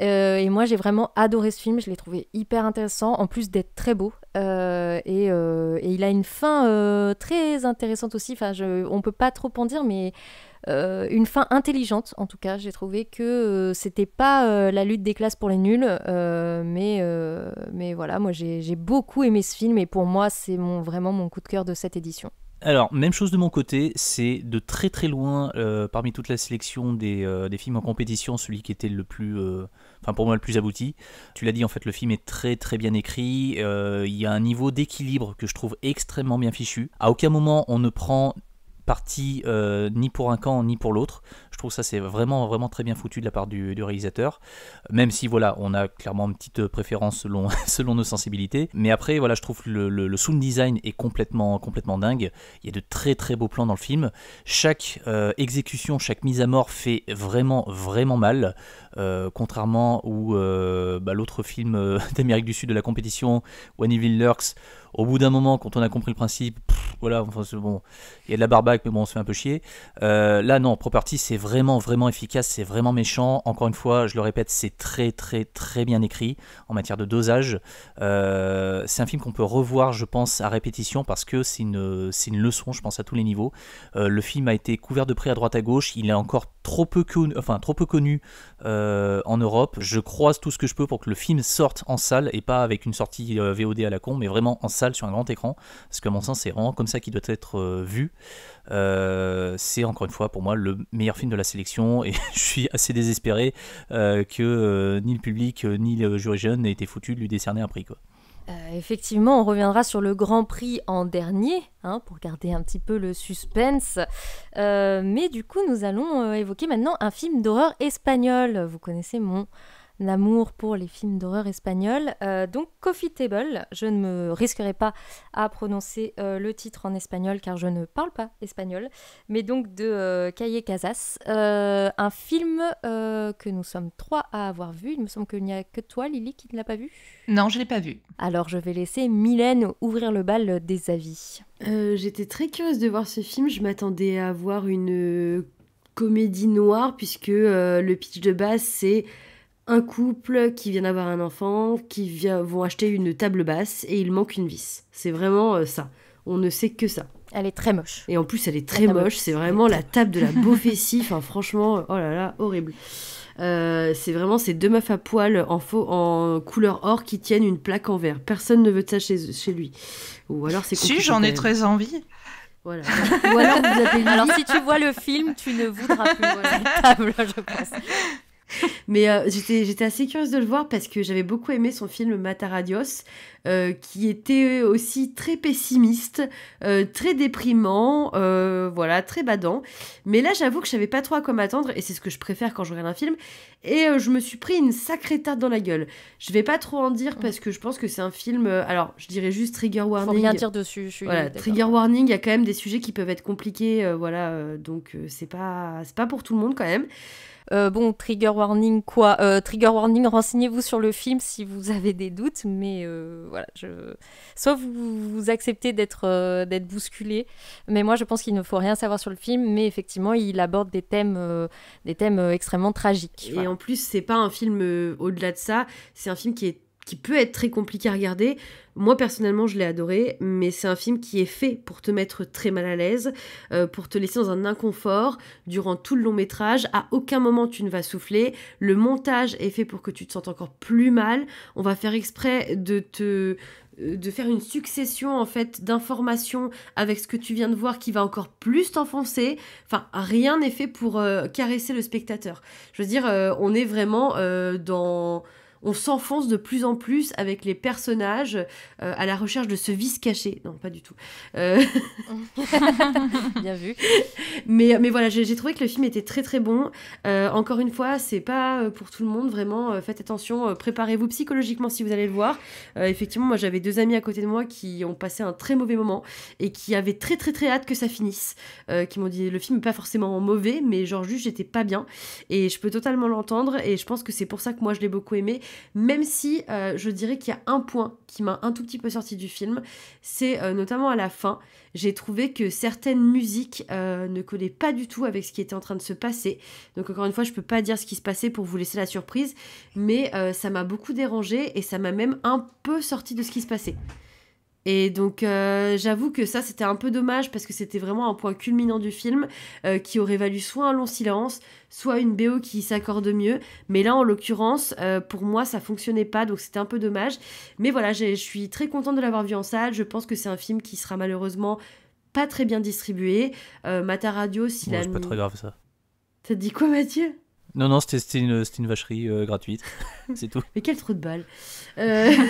Euh, et moi, j'ai vraiment adoré ce film. Je l'ai trouvé hyper intéressant, en plus d'être très beau. Euh, euh, et, il a une fin très intéressante aussi. Enfin, je, on peut pas trop en dire, mais une fin intelligente, en tout cas. J'ai trouvé que c'était pas la lutte des classes pour les nuls, mais, voilà, moi j'ai beaucoup aimé ce film et pour moi, c'est mon, vraiment mon coup de cœur de cette édition. Alors, même chose de mon côté, c'est de très très loin, euh, parmi toute la sélection euh, des, films en compétition, celui qui était le plus, euh, enfin pour moi le plus abouti. Tu l'as dit, en fait, le film est très très bien écrit, il y a un niveau d'équilibre que je trouve extrêmement bien fichu. À aucun moment on ne prend parti ni pour un camp ni pour l'autre trouve ça c'est vraiment vraiment très bien foutu de la part du, réalisateur, même si voilà on a clairement une petite euh, préférence selon selon nos sensibilités. Mais après voilà je trouve le, le, sound design est complètement complètement dingue. Il y a de très très beaux plans dans le film. Chaque euh, exécution, chaque mise à mort fait vraiment vraiment mal, euh, contrairement où bah, l'autre film d'Amérique du Sud de la compétition, One Lurks au bout d'un moment, quand on a compris le principe, voilà, enfin, bon, il y a de la barbaque, mais bon, on se fait un peu chier. là, non, Property, c'est vraiment, vraiment efficace, c'est vraiment méchant. Encore une fois, je le répète, c'est très, très, très bien écrit en matière de dosage. Euh, c'est un film qu'on peut revoir, je pense, à répétition parce que c'est une, une leçon, je pense, à tous les niveaux. Euh, le film a été couvert de près à droite à gauche. Il est encore trop peu, connu, enfin, trop peu connu euh, en Europe. Je croise tout ce que je peux pour que le film sorte en salle et pas avec une sortie euh, VOD à la con, mais vraiment en salle sur un grand écran. Parce qu'à mon sens, c'est vraiment comme ça qu'il doit être euh, vu. c'est encore une fois pour moi le meilleur film de la sélection et je suis assez désespéré que ni le public ni le jury jeune n'aient été foutu de lui décerner un prix. Euh, effectivement, on reviendra sur le Grand Prix en dernier, hein, pour garder un petit peu le suspense. Euh, mais du coup, nous allons euh, évoquer maintenant un film d'horreur espagnol. Vous connaissez mon L'amour pour les films d'horreur espagnols. Euh, donc Coffee Table, je ne me risquerai pas à prononcer euh, le titre en espagnol car je ne parle pas espagnol, mais donc de euh, Casas, euh, un film que nous sommes trois à avoir vu. Il me semble qu'il n'y a que toi, Lily, qui ne l'a pas vu. Non, je ne l'ai pas vu. Alors je vais laisser Mylène ouvrir le bal des avis. J'étais très curieuse de voir ce film, je m'attendais à voir une comédie noire puisque le pitch de base c'est un couple qui vient d'avoir un enfant, qui vient, vont acheter une table basse et il manque une vis. C'est vraiment euh, ça. On ne sait que ça. Elle est très moche. Et en plus, elle est très moche. C'est vraiment la table de la beaufessie. enfin, franchement, euh, oh là là, horrible. Euh, c'est vraiment ces deux meufs à poil en, faux, en couleur or qui tiennent une plaque en verre. Personne ne veut ça chez, chez lui. Ou alors c'est Si, j'en ai très envie. Voilà. Ou alors, vous alors, si tu vois le film, tu ne voudras plus voir la table, je pense. Mais euh, j'étais assez curieuse de le voir parce que j'avais beaucoup aimé son film Mataradios, euh, qui était aussi très pessimiste, euh, très déprimant, euh, voilà, très badant. Mais là, j'avoue que je n'avais pas trop à quoi m'attendre, et c'est ce que je préfère quand je regarde un film. Et je me suis pris une sacrée tarte dans la gueule. Je vais pas trop en dire parce que je pense que c'est un film. alors, je dirais juste trigger warning. Faut rien dire dessus. Je suis trigger warning. Il y a quand même des sujets qui peuvent être compliqués, voilà. donc, c'est pas, c'est pas pour tout le monde quand même. Euh, bon, trigger warning quoi euh, Trigger warning, renseignez-vous sur le film si vous avez des doutes, mais euh, voilà, je... soit vous, acceptez d'être d'être bousculé, mais moi je pense qu'il ne faut rien savoir sur le film, mais effectivement il aborde des thèmes, des thèmes extrêmement tragiques. Et en plus c'est pas un film au-delà de ça, c'est un film qui est qui peut être très compliqué à regarder. Moi personnellement, je l'ai adoré, mais c'est un film qui est fait pour te mettre très mal à l'aise, euh, pour te laisser dans un inconfort durant tout le long métrage. À aucun moment tu ne vas souffler. Le montage est fait pour que tu te sentes encore plus mal. On va faire exprès de te euh, de faire une succession en fait d'informations avec ce que tu viens de voir qui va encore plus t'enfoncer. Enfin, rien n'est fait pour euh, caresser le spectateur. Je veux dire, on est vraiment dans on s'enfonce de plus en plus avec les personnages euh, à la recherche de ce vice caché. Non, pas du tout. Euh, bien vu. Mais, mais voilà, j'ai trouvé que le film était très très bon. Euh, encore une fois, c'est pas pour tout le monde, vraiment. faites attention, préparez-vous psychologiquement si vous allez le voir. effectivement, moi j'avais deux amis à côté de moi qui ont passé un très mauvais moment et qui avaient très très très hâte que ça finisse. qui m'ont dit le film n'est pas forcément mauvais, mais genre juste j'étais pas bien. Et je peux totalement l'entendre et je pense que c'est pour ça que moi je l'ai beaucoup aimé même si euh, je dirais qu'il y a un point qui m'a un tout petit peu sorti du film, c'est euh, notamment à la fin, j'ai trouvé que certaines musiques euh, ne collaient pas du tout avec ce qui était en train de se passer. Donc encore une fois, je peux pas dire ce qui se passait pour vous laisser la surprise, mais ça m'a beaucoup dérangé et ça m'a même un peu sorti de ce qui se passait. Et donc euh, j'avoue que ça c'était un peu dommage parce que c'était vraiment un point culminant du film euh, qui aurait valu soit un long silence, soit une BO qui s'accorde mieux. Mais là en l'occurrence euh, pour moi ça fonctionnait pas donc c'était un peu dommage. Mais voilà je suis très contente de l'avoir vu en salle. Je pense que c'est un film qui sera malheureusement pas très bien distribué. Mata Radio s'il C'est pas très grave ça. T'as dit quoi Mathieu non, non, c'était une, une, vacherie gratuite, c'est tout. Mais quel trou de balle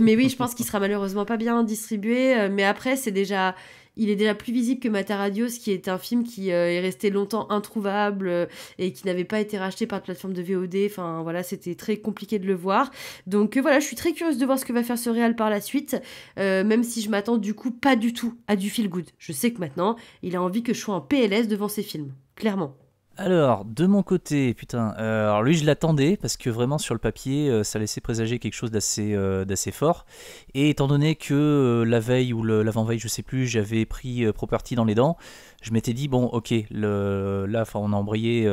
Mais oui, je pense qu'il sera malheureusement pas bien distribué. Euh, mais après, c'est déjà il est déjà plus visible que Mata ce qui est un film qui euh, est resté longtemps introuvable euh, et qui n'avait pas été racheté par une plateforme de VOD. Enfin voilà, c'était très compliqué de le voir. Donc voilà, je suis très curieuse de voir ce que va faire ce réal par la suite, même si je m'attends du coup pas du tout à du feel good. Je sais que maintenant, il a envie que je sois en PLS devant ses films, clairement. Alors, de mon côté, putain, euh, alors lui je l'attendais parce que vraiment sur le papier euh, ça laissait présager quelque chose d'assez euh, fort. Et étant donné que la veille ou l'avant-veille, je sais plus, j'avais pris Property dans les dents, je m'étais dit bon, ok, le, là on a embrayé.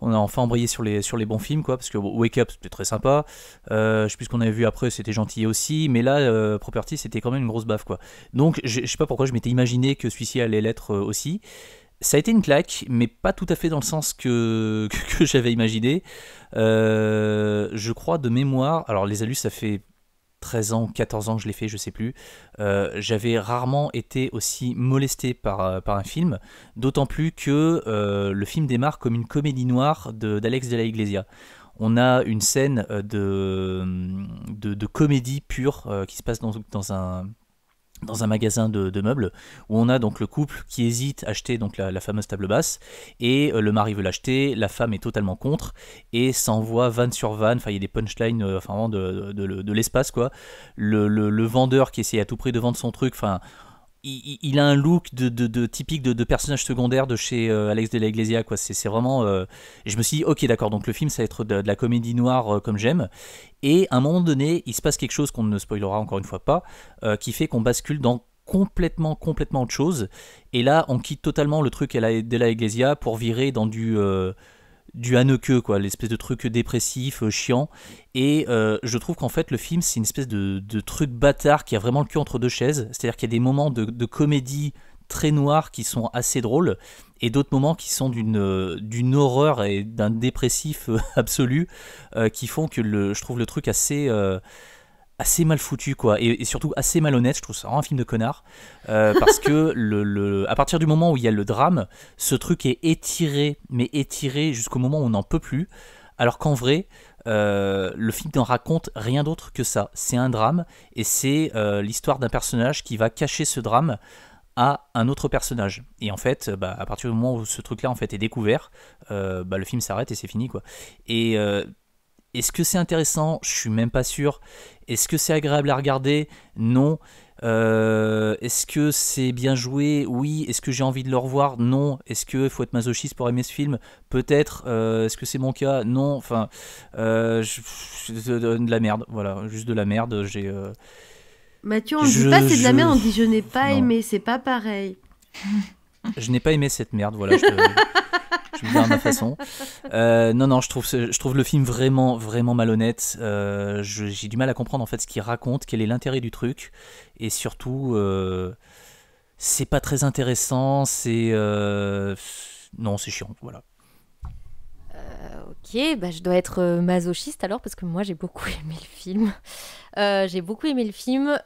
on a enfin embrayé sur les, sur les bons films, quoi, parce que Wake Up, c'était très sympa. je sais plus ce qu'on avait vu après, c'était gentil aussi. Mais là, Property, c'était quand même une grosse baffe, quoi. Donc, je, je sais pas pourquoi je m'étais imaginé que celui-ci allait l'être aussi ça a été une claque, mais pas tout à fait dans le sens que, j'avais imaginé. Euh, je crois de mémoire, alors les alus, ça fait 13 ans, 14 ans que je l'ai fait, je sais plus. Euh, j'avais rarement été aussi molesté par, euh, par un film, d'autant plus que le film démarre comme une comédie noire d'Alex de, la Iglesia on a une scène de, de, comédie pure qui se passe dans, un, dans un magasin de, meubles où on a donc le couple qui hésite à acheter donc la, fameuse table basse et euh, le mari veut l'acheter, la femme est totalement contre et s'envoie van sur van, enfin il y a des punchlines euh, enfin, de, de, l'espace quoi. Le, le, vendeur qui essaye à tout prix de vendre son truc, enfin il, a un look de, typique de, personnage secondaire de chez euh, Alex de la Iglesia. Quoi. C'est, vraiment. Euh, je me suis dit, ok, d'accord, donc le film, ça va être de, la comédie noire euh, comme j'aime. Et à un moment donné, il se passe quelque chose qu'on ne spoilera encore une fois pas, qui fait qu'on bascule dans complètement, complètement autre chose. Et là, on quitte totalement le truc de la Iglesia pour virer dans du du hanneux quoi, l'espèce de truc dépressif, euh, chiant. Et euh, je trouve qu'en fait, le film, c'est une espèce de, truc bâtard qui a vraiment le cul entre deux chaises. C'est-à-dire qu'il y a des moments de, comédie très noirs qui sont assez drôles et d'autres moments qui sont d'une euh, d'une horreur et d'un dépressif absolu qui font que le, je trouve le truc assez assez mal foutu quoi et, surtout assez malhonnête je trouve ça un film de connard euh, parce que le, à partir du moment où il y a le drame ce truc est étiré mais étiré jusqu'au moment où on n'en peut plus alors qu'en vrai euh, le film n'en raconte rien d'autre que ça c'est un drame et c'est euh, l'histoire d'un personnage qui va cacher ce drame à un autre personnage. Et en fait, bah, à partir du moment où ce truc-là en fait est découvert, bah, le film s'arrête et c'est fini quoi. Et est-ce que c'est intéressant Je suis même pas sûr. Est-ce que c'est agréable à regarder Non. Euh, est-ce que c'est bien joué Oui. Est-ce que j'ai envie de le revoir Non. Est-ce qu'il faut être masochiste pour aimer ce film Peut-être. Euh, est-ce que c'est mon cas Non. Enfin, euh, je, de la merde. Voilà, juste de la merde. J'ai. Mathieu, on ne dit pas c'est de la merde, on dit je n'ai pas aimé, c'est pas pareil. je n'ai pas aimé cette merde, voilà. Je, me dis à ma façon. Euh, non, non, je trouve, je trouve le film vraiment, vraiment malhonnête. Euh, j'ai du mal à comprendre en fait ce qu'il raconte, quel est l'intérêt du truc, et surtout, euh, c'est pas très intéressant. C'est non, c'est chiant, voilà. Ok, bah je dois être masochiste alors parce que moi j'ai beaucoup aimé le film. j'ai beaucoup aimé le film.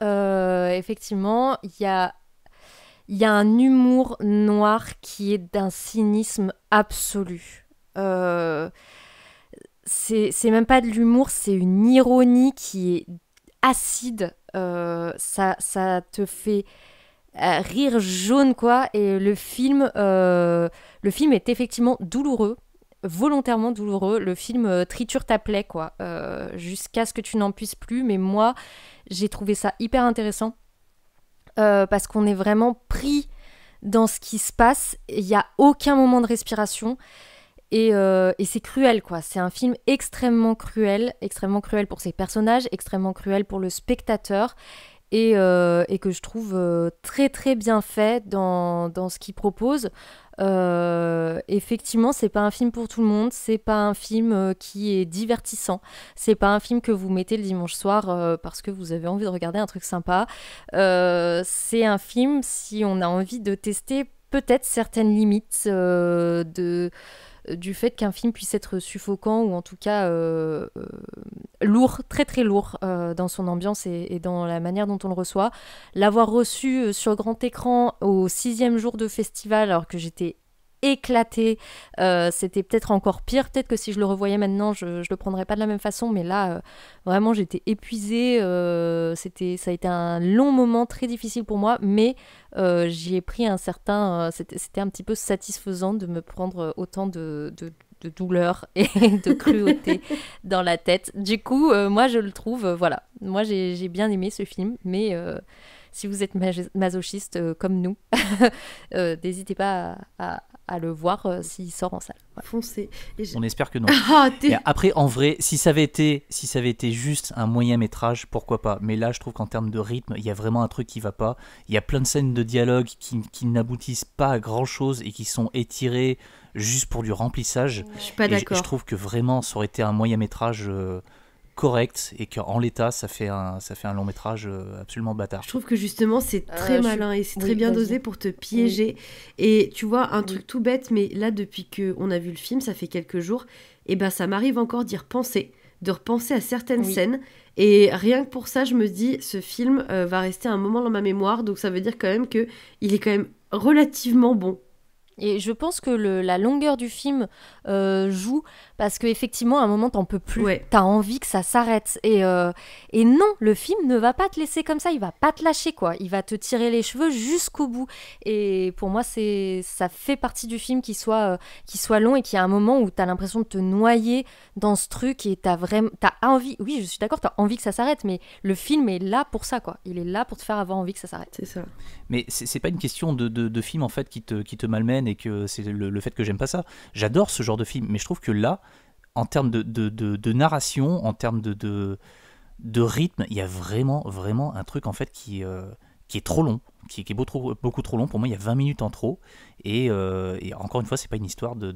effectivement, il y a il y a un humour noir qui est d'un cynisme absolu. Euh, c'est même pas de l'humour, c'est une ironie qui est acide. Euh, ça, ça te fait euh, rire jaune, quoi. Et le film, le film est effectivement douloureux volontairement douloureux. Le film triture ta plaie, quoi, jusqu'à ce que tu n'en puisses plus. Mais moi, j'ai trouvé ça hyper intéressant. Euh, parce qu'on est vraiment pris dans ce qui se passe. Il n'y a aucun moment de respiration. Et, euh, et c'est cruel, quoi. C'est un film extrêmement cruel, extrêmement cruel pour ses personnages, extrêmement cruel pour le spectateur. Euh, et, que je trouve euh, très très bien fait dans, dans ce qu'il propose. Euh, effectivement, c'est pas un film pour tout le monde, c'est pas un film euh, qui est divertissant, c'est pas un film que vous mettez le dimanche soir parce que vous avez envie de regarder un truc sympa. c'est un film si on a envie de tester peut-être certaines limites de euh, du fait qu'un film puisse être suffocant ou en tout cas euh, euh, lourd, très très lourd dans son ambiance et, dans la manière dont on le reçoit. L'avoir reçu sur grand écran au sixième jour de festival alors que j'étais éclaté. Euh, c'était peut-être encore pire. Peut-être que si je le revoyais maintenant, je le prendrais pas de la même façon. Mais là, euh, vraiment, j'étais épuisée. Euh, c'était, ça a été un long moment très difficile pour moi. Mais j'y ai pris un certain. C'était, un petit peu satisfaisant de me prendre autant de, douleur et de cruauté dans la tête. Du coup, moi, je le trouve, voilà. Moi, j'ai, bien aimé ce film, mais si vous êtes masochiste comme nous, n'hésitez pas à, à le voir euh, s'il sort en salle. Foncez. On espère que non. Ah, après, en vrai, si ça, avait été, si ça avait été juste un moyen métrage, pourquoi pas. Mais là, je trouve qu'en termes de rythme, il y a vraiment un truc qui va pas. Il y a plein de scènes de dialogue qui, n'aboutissent pas à grand chose et qui sont étirées juste pour du remplissage. Je suis pas d'accord. trouve que vraiment, ça aurait été un moyen métrage. Euh, correct et qu'en l'état, ça fait un, ça fait un long métrage euh, absolument bâtard. Je trouve que justement, c'est euh, très malin et c'est très bien dosé pour te piéger. Et tu vois, un truc tout bête, mais là, depuis que on a vu le film, ça fait quelques jours, et eh ben ça m'arrive encore d'y repenser, de repenser à certaines scènes. Et rien que pour ça, je me dis, ce film euh, va rester un moment dans ma mémoire, donc ça veut dire quand même que il est quand même relativement bon et je pense que la longueur du film euh, joue parce qu'effectivement, à un moment, t'en peux plus. tu T'as envie que ça s'arrête. Et, euh, et non, le film ne va pas te laisser comme ça. Il va pas te lâcher, quoi. Il va te tirer les cheveux jusqu'au bout. Et pour moi, c'est ça fait partie du film qui soit, euh, qui soit long et qui a un moment où t'as l'impression de te noyer dans ce truc et t'as vraiment. envie. Oui, je suis d'accord, t'as envie que ça s'arrête, mais le film est là pour ça, quoi. Il est là pour te faire avoir envie que ça s'arrête. C'est ça. Mais c'est pas une question de, de, film, en fait, qui te, qui te malmène et que c'est le, fait que j'aime pas ça. J'adore ce genre de film, mais je trouve que là, en termes de, narration, en termes de, de, rythme, il y a vraiment, vraiment un truc en fait qui, euh, qui est trop long, qui, est beaucoup trop long. Pour moi, il y a 20 minutes en trop. Et, euh, et encore une fois, c'est pas une histoire de,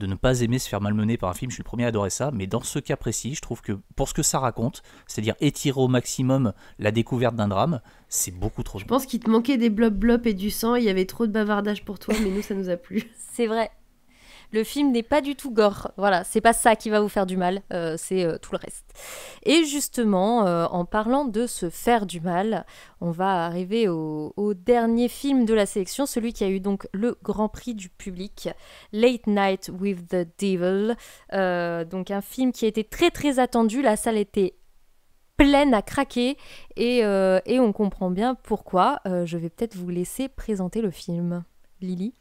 de ne pas aimer se faire malmener par un film, je suis le premier à adorer ça, mais dans ce cas précis, je trouve que pour ce que ça raconte, c'est-à-dire étirer au maximum la découverte d'un drame, c'est beaucoup trop. Je pense qu'il te manquait des blob blob et du sang, il y avait trop de bavardage pour toi, mais nous ça nous a plu. C'est vrai. Le film n'est pas du tout gore. Voilà, c'est pas ça qui va vous faire du mal, euh, c'est euh, tout le reste. Et justement, euh, en parlant de se faire du mal, on va arriver au, dernier film de la sélection, celui qui a eu donc le grand prix du public, Late Night with the Devil. donc un film qui a été très très attendu, la salle était pleine à craquer et, on comprend bien pourquoi. je vais peut-être vous laisser présenter le film. Lily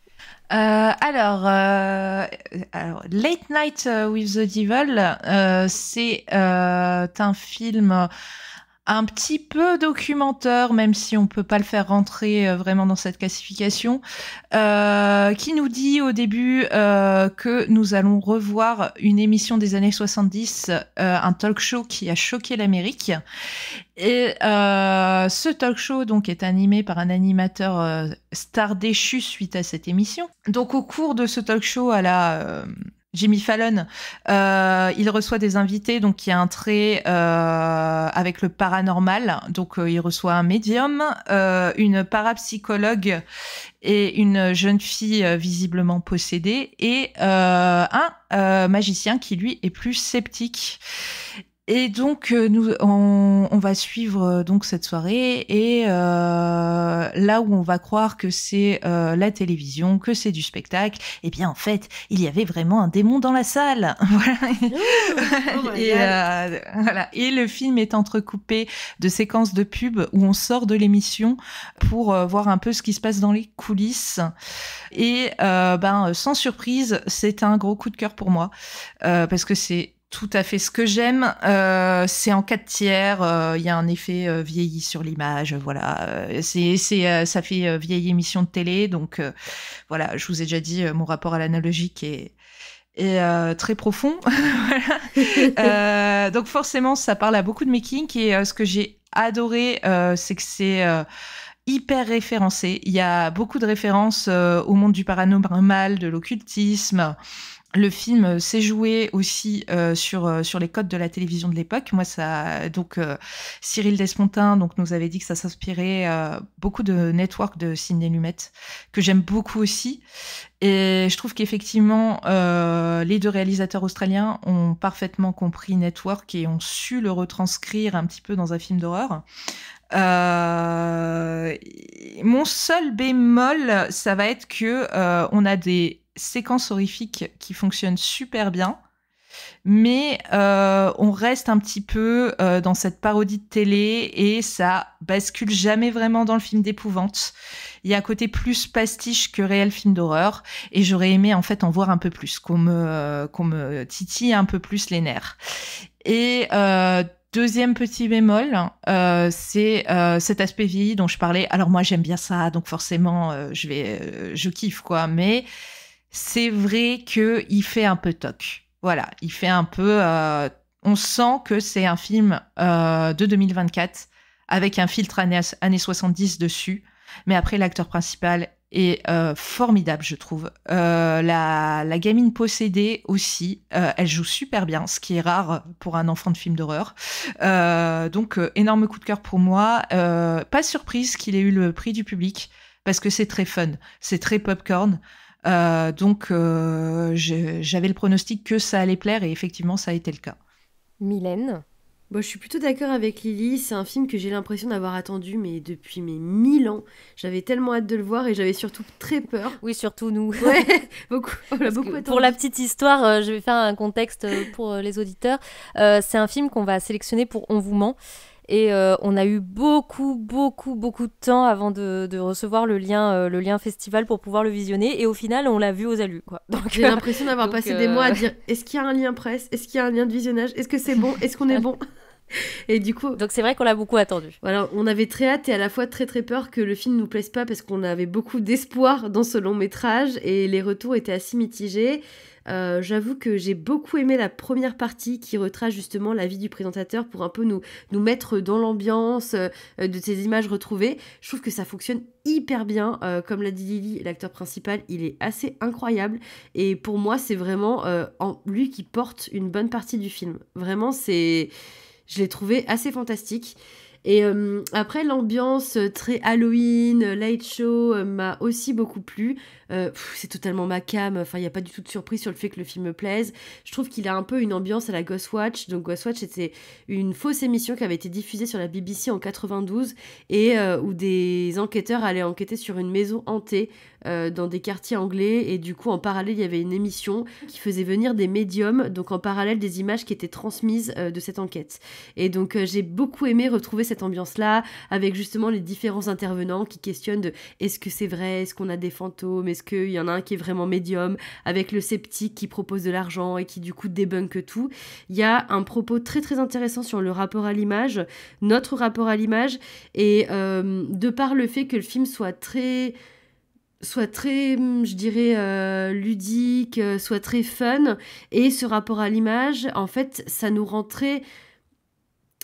euh, euh, alors, Late Night euh, with the Devil, c'est un film un petit peu documentaire, même si on peut pas le faire rentrer euh, vraiment dans cette classification, euh, qui nous dit au début euh, que nous allons revoir une émission des années 70, un talk show qui a choqué l'Amérique. Et ce talk show donc est animé par un animateur star déchu suite à cette émission. Donc au cours de ce talk show à la Jimmy Fallon, euh, il reçoit des invités, donc il y a un trait euh, avec le paranormal. Donc euh, il reçoit un médium, une parapsychologue et une jeune fille visiblement possédée et un magicien qui lui est plus sceptique. Et donc euh, nous on, va suivre euh, donc cette soirée et euh, là où on va croire que c'est la télévision, que c'est du spectacle, eh bien en fait il y avait vraiment un démon dans la salle. voilà. et, le film est entrecoupé de séquences de pub où on sort de l'émission pour voir un peu ce qui se passe dans les coulisses. Et ben sans surprise c'est un gros coup de cœur pour moi parce que c'est tout à fait. Ce que j'aime, euh, c'est en 4 tiers, euh, il y a un effet euh, vieilli sur l'image. Voilà, euh, c'est, ça fait vieille émission de télé. Donc voilà, je vous ai déjà dit, mon rapport à l'analogique est, est très profond. donc forcément, ça parle à beaucoup de making. Et ce que j'ai adoré, c'est que c'est hyper référencé. Il y a beaucoup de références au monde du paranormal, de l'occultisme, le film euh, s'est joué aussi euh, sur, euh, sur les codes de la télévision de l'époque. Moi, ça, donc Cyril Despontin, donc nous avait dit que ça s'inspirait beaucoup de network de Sidney Lumet, que j'aime beaucoup aussi. Et je trouve qu'effectivement, les deux réalisateurs australiens ont parfaitement compris network et ont su le retranscrire un petit peu dans un film d'horreur. mon seul bémol, ça va être que on a des séquence horrifique qui fonctionne super bien, mais euh, on reste un petit peu euh, dans cette parodie de télé et ça bascule jamais vraiment dans le film d'épouvante. Il y a un côté plus pastiche que réel film d'horreur et j'aurais aimé en fait en voir un peu plus, qu'on me, euh, qu'on me titille un peu plus les nerfs. Et Deuxième petit bémol, c'est cet aspect vieilli dont je parlais. Alors moi j'aime bien ça, donc forcément je vais, je kiffe quoi. Mais c'est vrai que il fait un peu toc. Voilà, il fait un peu. Euh, on sent que c'est un film euh, de 2024 avec un filtre années, 70 dessus. Mais après, l'acteur principal est euh, formidable, je trouve. La, gamine possédée aussi, elle joue super bien, ce qui est rare pour un enfant de film d'horreur. donc, énorme coup de cœur pour moi. pas surprise qu'il ait eu le prix du public parce que c'est très fun, c'est très popcorn. Euh, donc euh, j'avais le pronostic que ça allait plaire et effectivement ça a été le cas. Mylène je suis plutôt d'accord avec Lily, c'est un film que j'ai l'impression d'avoir attendu mais depuis mes mille ans. J'avais tellement hâte de le voir et j'avais surtout très peur. Oui, surtout nous. beaucoup. beaucoup Pour la petite histoire, euh, je vais faire un contexte pour les auditeurs. c'est un film qu'on va sélectionner pour On vous ment et euh, on a eu beaucoup, beaucoup, beaucoup de temps avant de, recevoir le lien, euh, le lien festival pour pouvoir le visionner. Et au final, on l'a vu aux alus. Quoi. Donc, J'ai l'impression d'avoir passé des mois à euh, dire est-ce qu'il y a un lien presse Est-ce qu'il y a un lien de visionnage Est-ce que c'est bon Est-ce qu'on est bon Et du coup. Donc c'est vrai qu'on l'a beaucoup attendu. on avait très hâte et à la fois très très peur que le film nous plaise pas parce qu'on avait beaucoup d'espoir dans ce long métrage et les retours étaient assez mitigés. Euh, j'avoue que j'ai beaucoup aimé la première partie qui retrace justement la vie du présentateur pour un peu nous, nous mettre dans l'ambiance euh, de ces images retrouvées. Je trouve que ça fonctionne hyper bien. Euh, comme l'a dit Lily, l'acteur principal, il est assez incroyable. Et pour moi, c'est vraiment lui qui porte une bonne partie du film. Vraiment, c'est... Je l'ai trouvé assez fantastique. Et après, l'ambiance très Halloween, light show m'a aussi beaucoup plu. Euh, c'est totalement ma cam. Enfin, il n'y a pas du tout de surprise sur le fait que le film me plaise. Je trouve qu'il a un peu une ambiance à la Ghost Watch. Donc, Ghost c'était une fausse émission qui avait été diffusée sur la BBC en 92 et euh, où des enquêteurs allaient enquêter sur une maison hantée euh, dans des quartiers anglais. Et du coup, en parallèle, il y avait une émission qui faisait venir des médiums, donc en parallèle des images qui étaient transmises de cette enquête. Et donc, j'ai beaucoup aimé retrouver cette ambiance-là avec justement les différents intervenants qui questionnent de est-ce que c'est vrai, est-ce qu'on a des fantômes, est qu'il y en a un qui est vraiment médium avec le sceptique qui propose de l'argent et qui du coup débunk tout Il y a un propos très très intéressant sur le rapport à l'image, notre rapport à l'image, et euh, de par le fait que le film soit très soit très, je dirais, euh, ludique, euh, soit très fun, et ce rapport à l'image, en fait, ça nous rend très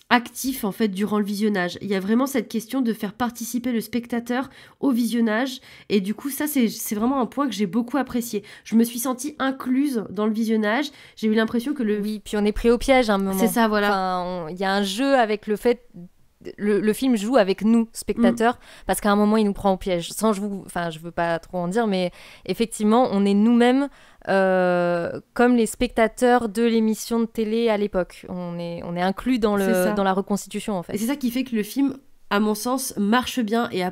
actif en fait durant le visionnage. Il y a vraiment cette question de faire participer le spectateur au visionnage et du coup ça c'est vraiment un point que j'ai beaucoup apprécié. Je me suis sentie incluse dans le visionnage, j'ai eu l'impression que le... Oui, puis on est pris au piège à un moment. C'est ça, voilà. Il y a un jeu avec le fait le, film joue avec nous, spectateurs, mm. parce qu'à un moment, il nous prend au piège. Sans je vous, enfin, je veux pas trop en dire, mais effectivement, on est nous-mêmes euh, comme les spectateurs de l'émission de télé à l'époque. On est, on est inclus dans le, dans la reconstitution en fait. c'est ça qui fait que le film, à mon sens, marche bien et a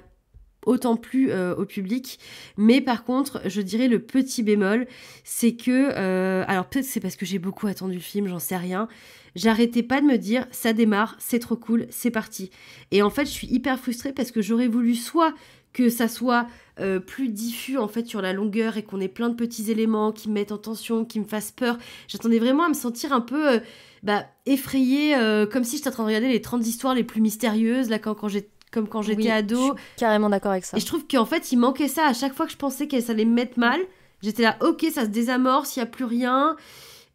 autant plus euh, au public. Mais par contre, je dirais le petit bémol, c'est que, euh, alors peut-être c'est parce que j'ai beaucoup attendu le film, j'en sais rien, j'arrêtais pas de me dire ça démarre, c'est trop cool, c'est parti. Et en fait, je suis hyper frustrée parce que j'aurais voulu soit que ça soit euh, plus diffus en fait sur la longueur et qu'on ait plein de petits éléments qui me mettent en tension, qui me fassent peur. J'attendais vraiment à me sentir un peu euh, bah, effrayée, euh, comme si j'étais en train de regarder les 30 histoires les plus mystérieuses, là quand, j'ai comme quand j'étais ado. Je suis carrément d'accord avec ça. Et je trouve qu'en fait, il manquait ça. À chaque fois que je pensais que ça allait me mettre mal, j'étais là, ok, ça se désamorce, il n'y a plus rien.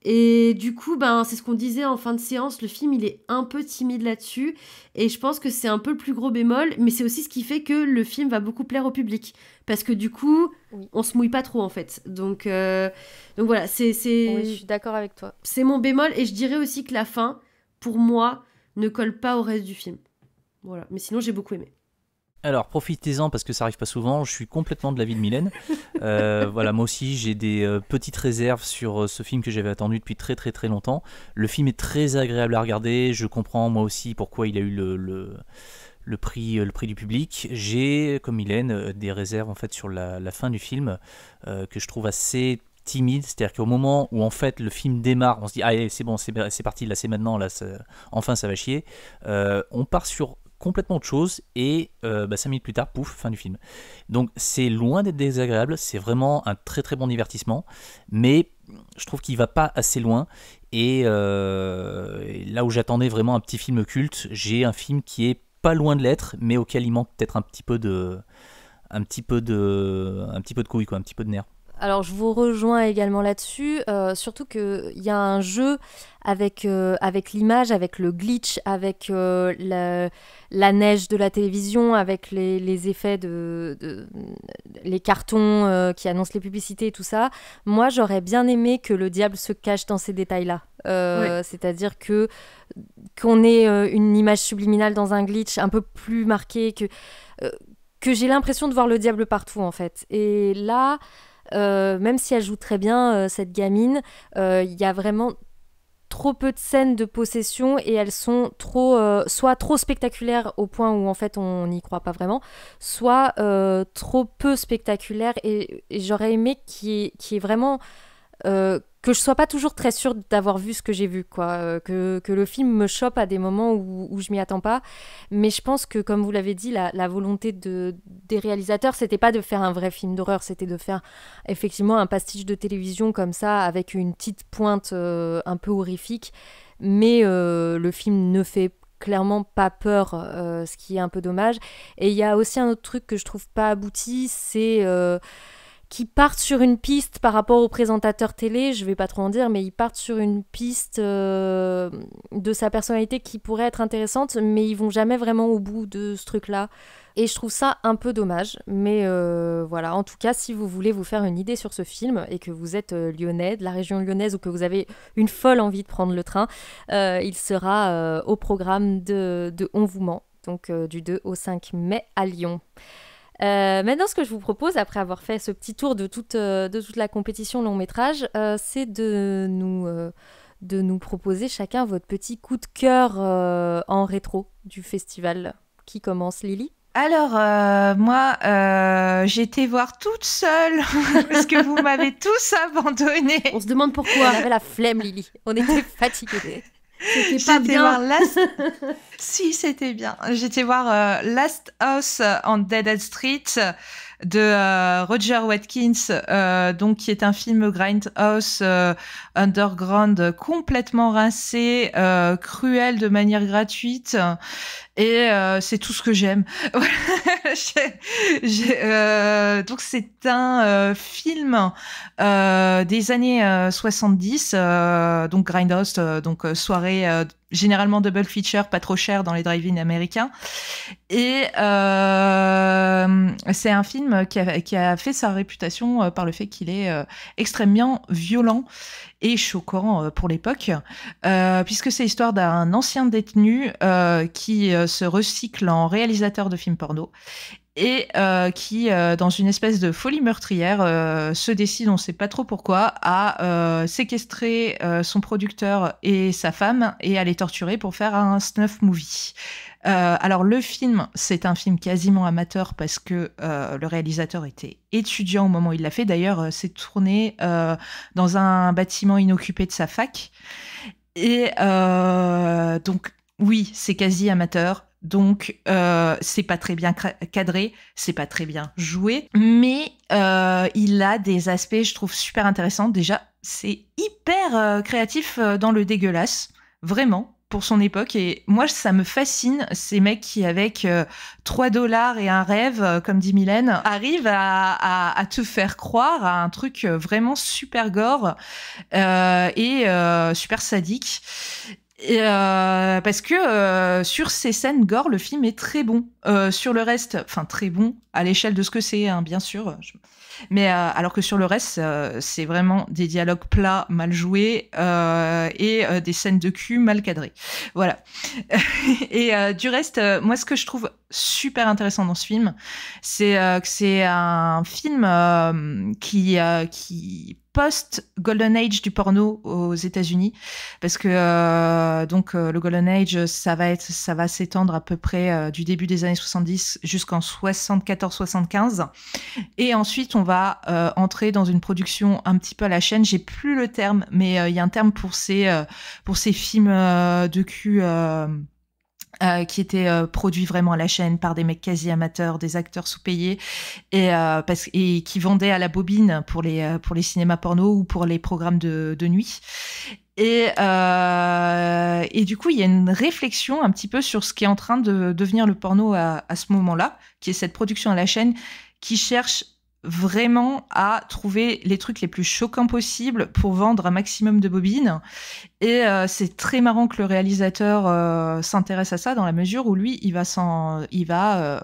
Et du coup, ben, c'est ce qu'on disait en fin de séance, le film il est un peu timide là-dessus, et je pense que c'est un peu le plus gros bémol, mais c'est aussi ce qui fait que le film va beaucoup plaire au public, parce que du coup, on se mouille pas trop en fait. Donc, euh, donc voilà, c'est... Oui, je suis d'accord avec toi. C'est mon bémol, et je dirais aussi que la fin, pour moi, ne colle pas au reste du film. Voilà, mais sinon j'ai beaucoup aimé. Alors profitez-en parce que ça arrive pas souvent. Je suis complètement de l'avis de Mylène. Euh, voilà, moi aussi j'ai des euh, petites réserves sur euh, ce film que j'avais attendu depuis très très très longtemps. Le film est très agréable à regarder. Je comprends moi aussi pourquoi il a eu le, le, prix le prix du public. J'ai comme Mylène des réserves en fait sur la, fin du film que je trouve assez timide, c'est-à-dire qu'au moment où en fait le film démarre, on se dit ah, c'est bon, c'est parti, là c'est maintenant, là enfin ça va chier. on part sur complètement autre chose et euh, 5 bah, minutes plus tard, pouf, fin du film. Donc c'est loin d'être désagréable, c'est vraiment un très très bon divertissement, mais je trouve qu'il va pas assez loin euh, et là où j'attendais vraiment un petit film culte, j'ai un film qui est pas loin de l'être, mais auquel il manque peut-être un petit peu de un petit peu de un petit peu de couilles quoi, un petit peu de nerfs. Alors je vous rejoins également là-dessus, euh, surtout qu'il y a un jeu avec, euh, avec l'image, avec le glitch, avec euh, la, neige de la télévision, avec les, effets de, les cartons qui annoncent les publicités et tout ça. Moi j'aurais bien aimé que le diable se cache dans ces détails-là. C'est-à-dire que qu'on ait une image subliminale dans un glitch un peu plus marqué que que j'ai l'impression de voir le diable partout en fait. Et là, euh, même si elle joue très bien, euh, cette gamine, euh, il y a vraiment trop peu de scènes de possession et elles sont trop soit trop spectaculaires au point où en fait on n'y croit pas vraiment, soit trop peu spectaculaires et, j'aurais aimé qu'il est y, ait vraiment euh, que je sois pas toujours très sûre d'avoir vu ce que j'ai vu, quoi. Euh, que, le film me chope à des moments où, où je m'y attends pas. Mais je pense que, comme vous l'avez dit, la, volonté de, des réalisateurs, c'était pas de faire un vrai film d'horreur, c'était de faire effectivement un pastiche de télévision comme ça, avec une petite pointe euh, un peu horrifique. Mais le film ne fait clairement pas peur, ce qui est un peu dommage. Et il y a aussi un autre truc que je trouve pas abouti, c'est qui partent sur une piste par rapport au présentateurs télé, je vais pas trop en dire, mais ils partent sur une piste euh, de sa personnalité qui pourrait être intéressante, mais ils vont jamais vraiment au bout de ce truc-là. Et je trouve ça un peu dommage, mais euh, voilà, en tout cas, si vous voulez vous faire une idée sur ce film et que vous êtes euh, lyonnais, de la région lyonnaise, ou que vous avez une folle envie de prendre le train, il sera au programme de, de ment, donc du 2 au 5 mai à Lyon. Euh, maintenant, ce que je vous propose, après avoir fait ce petit tour de toute, euh, de toute la compétition long métrage, euh, c'est de nous, de nous proposer chacun votre petit coup de cœur en rétro du festival. Qui commence, Lily alors, moi, euh, j'étais voir toute seule parce que vous m'avez tous abandonnée. On se demande pourquoi. On avait la flemme, Lily. On était fatigués. Last... si, c'était bien. J'étais voir euh, Last House on Dead Street de euh, Roger Watkins, euh, donc qui est un film grindhouse underground complètement rincé, cruel de manière gratuite et euh, c'est tout ce que j'aime. Euh, donc c'est un euh, film des années 70, donc Grindhouse, donc soirée généralement double feature, pas trop cher dans les drive-in américains. Et c'est un film qui a, qui a, fait sa réputation par le fait qu'il est extrêmement violent et choquant euh, pour l'époque, euh, puisque c'est l'histoire d'un ancien détenu euh, qui se recycle en réalisateur de films porno et qui, dans une espèce de folie meurtrière, se décide, on ne sait pas trop pourquoi, à séquestrer son producteur et sa femme et à les torturer pour faire un snuff movie. Euh, alors le film, c'est un film quasiment amateur parce que euh, le réalisateur était étudiant au moment où il l'a fait. D'ailleurs, euh, c'est tourné dans un bâtiment inoccupé de sa fac. Et donc oui, c'est quasi amateur. Donc, c'est pas très bien cadré, c'est pas très bien joué, mais il a des aspects, je trouve, super intéressants. Déjà, c'est hyper créatif dans le dégueulasse, vraiment pour son époque. Et moi, ça me fascine, ces mecs qui, avec 3 euh, dollars et un rêve, euh, comme dit Mylène, arrivent à, te faire croire à un truc euh, vraiment super gore et super sadique. Et parce que sur ces scènes gore, le film est très bon. sur le reste, enfin très bon à l'échelle de ce que c'est, hein, bien sûr. Mais euh, alors que sur le reste, euh, c'est vraiment des dialogues plats, mal joués euh, et des scènes de cul mal cadrées. Voilà. et du reste, moi, ce que je trouve super intéressant dans ce film, c'est que euh, c'est un film euh, qui, euh, qui post-Golden Age du porno aux États-Unis, parce que donc le Golden Age, ça va être, ça va s'étendre à peu près du début des années 70 jusqu'en 74-75, et ensuite on va entrer dans une production un petit peu à la chaîne. J'ai plus le terme, mais il y a un terme pour ces pour ces films de cul. Euh, qui était euh, produit vraiment à la chaîne par des mecs quasi amateurs, des acteurs sous-payés, et, euh, qui vendaient à la bobine pour les, pour les cinémas porno ou pour les programmes de, nuit. Et, du coup, il y a une réflexion un petit peu sur ce qui est en train de devenir le porno à, à ce moment-là, qui est cette production à la chaîne qui cherche vraiment à trouver les trucs les plus choquants possibles pour vendre un maximum de bobines. Et euh, c'est très marrant que le réalisateur euh, s'intéresse à ça dans la mesure où lui, il va s'en, il va euh,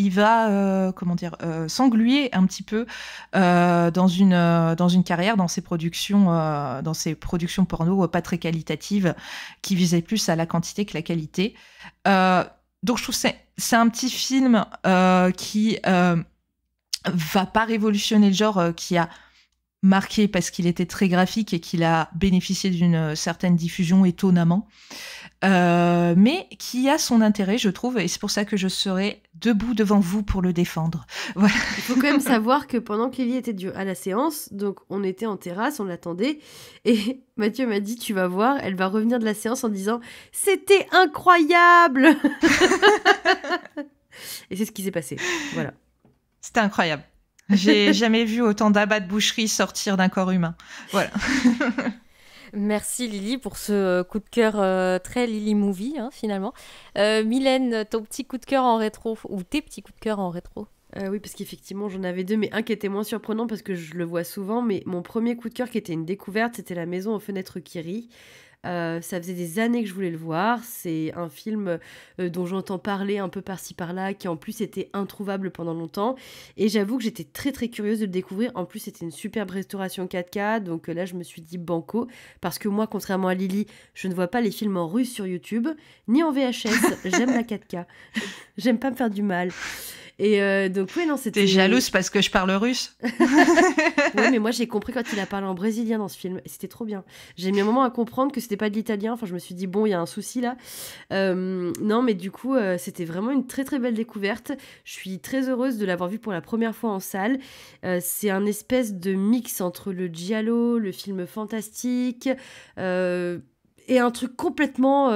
il va comment dire s'engluer un petit peu dans une dans une carrière dans ses productions dans ses productions porno pas très qualitatives qui visaient plus à la quantité que la qualité donc je trouve c'est c'est un petit film qui va pas révolutionner le genre euh, qui a marqué parce qu'il était très graphique et qu'il a bénéficié d'une euh, certaine diffusion étonnamment, euh, mais qui a son intérêt, je trouve, et c'est pour ça que je serai debout devant vous pour le défendre. Voilà. Il faut quand même savoir que pendant que Lily était à la séance, donc on était en terrasse, on l'attendait, et Mathieu m'a dit tu vas voir, elle va revenir de la séance en disant c'était incroyable. et c'est ce qui s'est passé. Voilà. C'était incroyable. J'ai jamais vu autant d'abats de boucherie sortir d'un corps humain. Voilà. Merci Lily pour ce euh, coup de cœur euh, très Lily Movie hein, finalement. Euh, Mylène, ton petit coup de cœur en rétro ou tes petits coups de cœur en rétro oui, parce qu'effectivement, j'en avais deux, mais un qui était moins surprenant parce que je le vois souvent. Mais mon premier coup de cœur qui était une découverte, c'était la maison aux fenêtres qui rit ». Euh, ça faisait des années que je voulais le voir. C'est un film euh, dont j'entends parler un peu par-ci par-là, qui en plus était introuvable pendant longtemps. Et j'avoue que j'étais très très curieuse de le découvrir. En plus, c'était une superbe restauration 4K. Donc euh, là, je me suis dit banco. Parce que moi, contrairement à Lily, je ne vois pas les films en russe sur YouTube, ni en VHS. J'aime la 4K. J'aime pas me faire du mal. Et euh, donc, oui non, c'était. T'es jalouse parce que je parle russe Oui, mais moi, j'ai compris quand il a parlé en brésilien dans ce film. C'était trop bien. J'ai mis un moment à comprendre que c'était pas de l'italien. Enfin, je me suis dit, bon, il y a un souci là. Euh, non, mais du coup, euh, c'était vraiment une très très belle découverte. Je suis très heureuse de l'avoir vu pour la première fois en salle. c'est un espèce de mix entre le giallo, le film fantastique et un truc complètement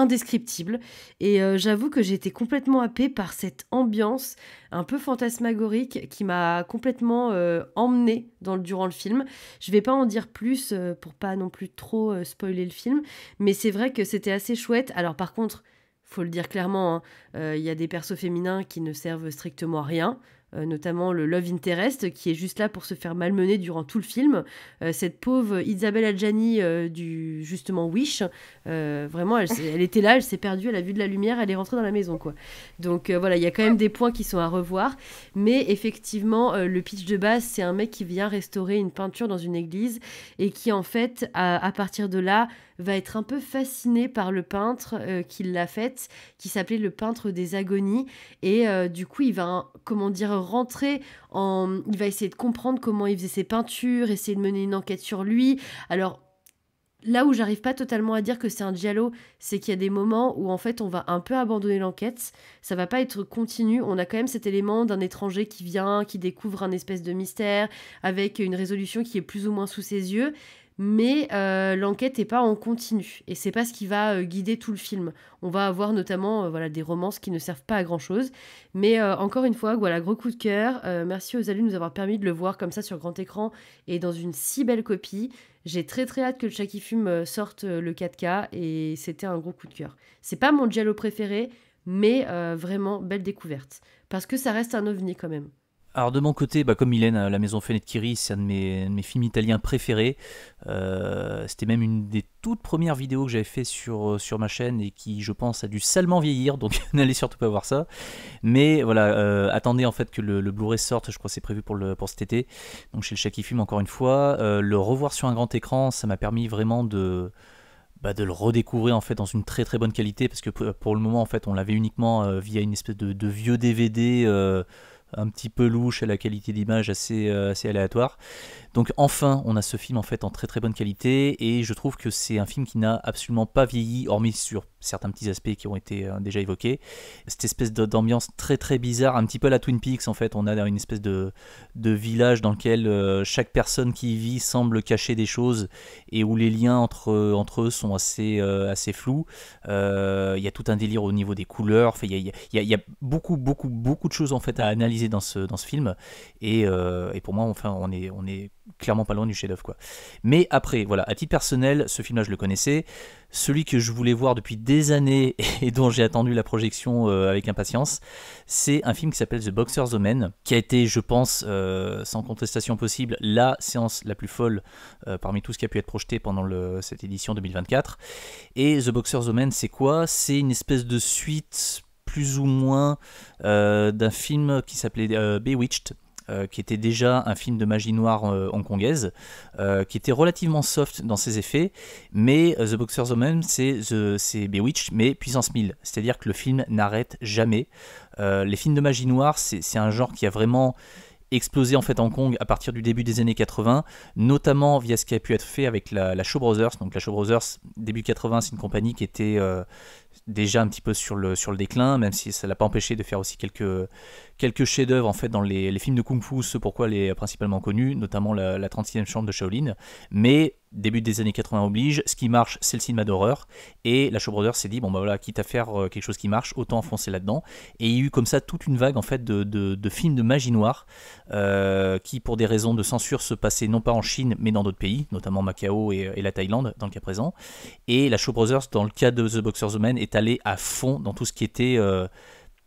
indescriptible. Et euh, j'avoue que j'ai été complètement happée par cette ambiance un peu fantasmagorique qui m'a complètement euh, emmenée dans, durant le film. Je vais pas en dire plus euh, pour pas non plus trop spoiler le film, mais c'est vrai que c'était assez chouette. Alors par contre, faut le dire clairement, hein, il y a des persos féminins qui ne servent strictement à rien. Euh, notamment le Love Interest, qui est juste là pour se faire malmener durant tout le film. Euh, cette pauvre Isabelle Adjani euh, du justement Wish, vraiment, elle, était là, elle s'est perdue, elle a vu de la lumière, elle est rentrée dans la maison, quoi. Donc voilà, il y a quand même des points qui sont à revoir, mais effectivement, le pitch de base, c'est un mec qui vient restaurer une peinture dans une église et qui en fait, à partir de là, va être un peu fasciné par le peintre euh, qui l'a faite, qui s'appelait le peintre des agonies. Et euh, du coup, il va, comment dire, rentrer en... Il va essayer de comprendre comment il faisait ses peintures, essayer de mener une enquête sur lui. Alors, là où j'arrive pas totalement à dire que c'est un giallo, c'est qu'il y a des moments où en fait on va un peu abandonner l'enquête, ça va pas être continu, on a quand même cet élément d'un étranger qui vient, qui découvre un espèce de mystère avec une résolution qui est plus ou moins sous ses yeux mais euh, l'enquête n'est pas en continu et c'est pas ce qui va euh, guider tout le film. On va avoir notamment euh, voilà des romances qui ne servent pas à grand chose, mais encore une fois voilà gros coup de cœur. merci aux allus de nous avoir permis de le voir comme ça sur grand écran et dans une si belle copie. J'ai très très hâte que le chat fume sorte le 4K et c'était un gros coup de cœur. C'est pas mon giallo préféré, mais vraiment belle découverte parce que ça reste un ovni quand même alors de mon côté, bah, comme Mylène, euh, La Maison Fenet kiri c'est un de mes, films italiens préférés. Euh, c'était même une des toutes premières vidéos que j'avais fait sur, euh, sur ma chaîne et qui, je pense, a dû salement vieillir, donc n'allez surtout pas voir ça. Mais voilà, attendez en fait que le, Blu-ray sorte, je crois que c'est prévu pour, pour cet été, donc chez le qui Film encore une fois. le revoir sur un grand écran, ça m'a permis vraiment de... Bah, de le redécouvrir en fait dans une très très bonne qualité parce que pour le moment en fait on l'avait uniquement via une espèce de vieux DVD un petit peu louche, à la qualité d'image assez, euh, assez aléatoire. Donc enfin, on a ce film en fait en très très bonne qualité et je trouve que c'est un film qui n'a absolument pas vieilli, hormis sur certains petits aspects qui ont été euh, déjà évoqués. Cette espèce d'ambiance très très bizarre, un petit peu à la Twin Peaks en fait, on a une espèce de, de village dans lequel euh, chaque personne qui y vit semble cacher des choses et où les liens entre, entre eux sont assez, assez flous. Il y a tout un délire au niveau des couleurs, il y, a, y a beaucoup beaucoup beaucoup de choses en fait à analyser dans ce, film. Euh, et, pour moi, enfin, on est, on est clairement pas loin du chef-d'œuvre. quoi. Mais après, voilà, à titre personnel, ce film-là, je le connaissais. Celui que je voulais voir depuis des années et dont j'ai attendu la projection euh, avec impatience, c'est un film qui s'appelle The Boxer's Omen, qui a été, je pense, euh, sans contestation possible, la séance la plus folle parmi tout ce qui a pu être projeté pendant cette édition 2024. Et The Boxer's Omen, c'est quoi C'est une espèce de suite plus ou moins euh, d'un film qui s'appelait euh, Bewitched euh, qui était déjà un film de magie noire hongkongaise, qui était relativement soft dans ses effets, mais The Boxer's Omen, c'est Bewitched, mais puissance 1000. C'est-à-dire que le film n'arrête jamais. les films de magie noire, c'est un genre qui a vraiment explosé en fait en Kong à partir du début des années 80, notamment via ce qui a pu être fait avec la, Show Brothers. Donc la Show Brothers, début 80, c'est une compagnie qui était euh, déjà un petit peu sur le, sur le déclin, même si ça l'a pas empêché de faire aussi quelques, quelques chefs-d'œuvre en fait dans les, films de Kung Fu, ce pourquoi elle est principalement connue, notamment la, la 36e chambre de Shaolin. Mais début des années 80 oblige, ce qui marche, c'est le cinéma d'horreur. Et la Show Brothers s'est dit, bon bah voilà, quitte à faire euh, quelque chose qui marche, autant enfoncer là-dedans. Et il y a eu comme ça toute une vague en fait de, films de magie noire euh, qui, pour des raisons de censure, se passaient non pas en Chine mais dans d'autres pays, notamment Macao et, la Thaïlande dans le cas présent. Et la Show Brothers, dans le cas de The Boxer's Omen est allée à fond dans tout ce qui était euh,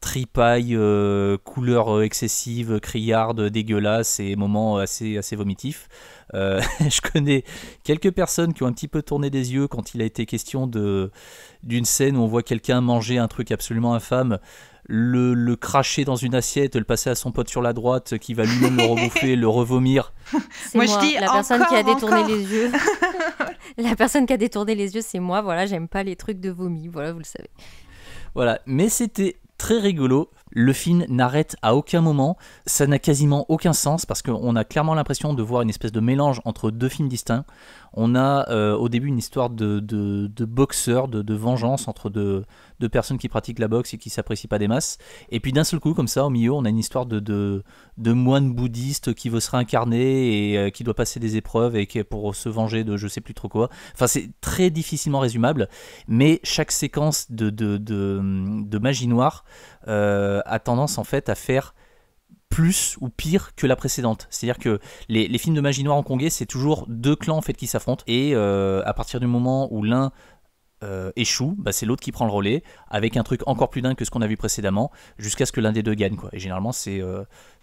tripaille, euh, couleur euh, excessive, criarde, dégueulasse et moments assez, assez vomitifs. Euh, je connais quelques personnes qui ont un petit peu tourné des yeux quand il a été question d'une scène où on voit quelqu'un manger un truc absolument infâme. Le, cracher dans une assiette, le passer à son pote sur la droite qui va lui-même le rebouffer, le revomir. Moi, je dis la personne qui a détourné les yeux. la personne qui a détourné les yeux, c'est moi. Voilà, j'aime pas les trucs de vomi. Voilà, vous le savez. Voilà, mais c'était très rigolo le film n'arrête à aucun moment, ça n'a quasiment aucun sens parce qu'on a clairement l'impression de voir une espèce de mélange entre deux films distincts. On a euh, au début une histoire de, boxeur, de, vengeance entre deux, personnes qui pratiquent la boxe et qui s'apprécient pas des masses. Et puis d'un seul coup, comme ça, au milieu, on a une histoire de, moine bouddhiste qui veut se réincarner et euh, qui doit passer des épreuves et qui, est pour se venger de je sais plus trop quoi. Enfin, c'est très difficilement résumable, mais chaque séquence de magie noire euh, a tendance en fait à faire plus ou pire que la précédente. C'est-à-dire que les, films de magie noire hongkongais, c'est toujours deux clans en fait qui s'affrontent et euh, à partir du moment où l'un euh, échoue, bah, c'est l'autre qui prend le relais avec un truc encore plus dingue que ce qu'on a vu précédemment jusqu'à ce que l'un des deux gagne quoi. Et généralement c'est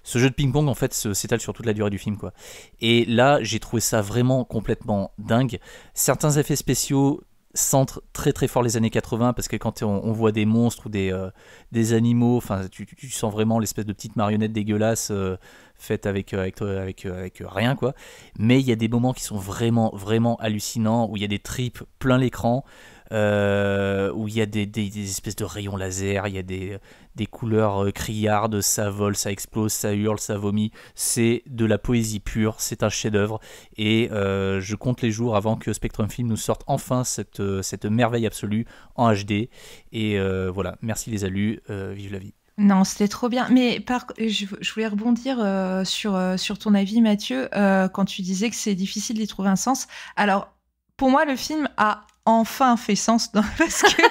ce jeu de ping-pong en fait s'étale sur toute la durée du film quoi. Et là j'ai trouvé ça vraiment complètement dingue. Certains effets spéciaux centre très très fort les années 80 parce que quand on, voit des monstres ou des, euh, des animaux, enfin tu, sens vraiment l'espèce de petite marionnette dégueulasse euh, faite avec euh, avec, avec, avec, rien quoi. Mais il y a des moments qui sont vraiment vraiment hallucinants où il y a des tripes plein l'écran, euh, où il y a des, espèces de rayons laser, il y a des, des couleurs euh, criardes, ça vole, ça explose, ça hurle, ça vomit. C'est de la poésie pure, c'est un chef-d'œuvre. Et euh, je compte les jours avant que Spectrum Film nous sorte enfin cette, cette merveille absolue en HD. Et voilà, merci les allus, vive la vie. Non, c'était trop bien. Mais par, je, voulais rebondir sur, sur ton avis, Mathieu, quand tu disais que c'est difficile d'y trouver un sens. Alors, pour moi, le film a enfin fait sens parce que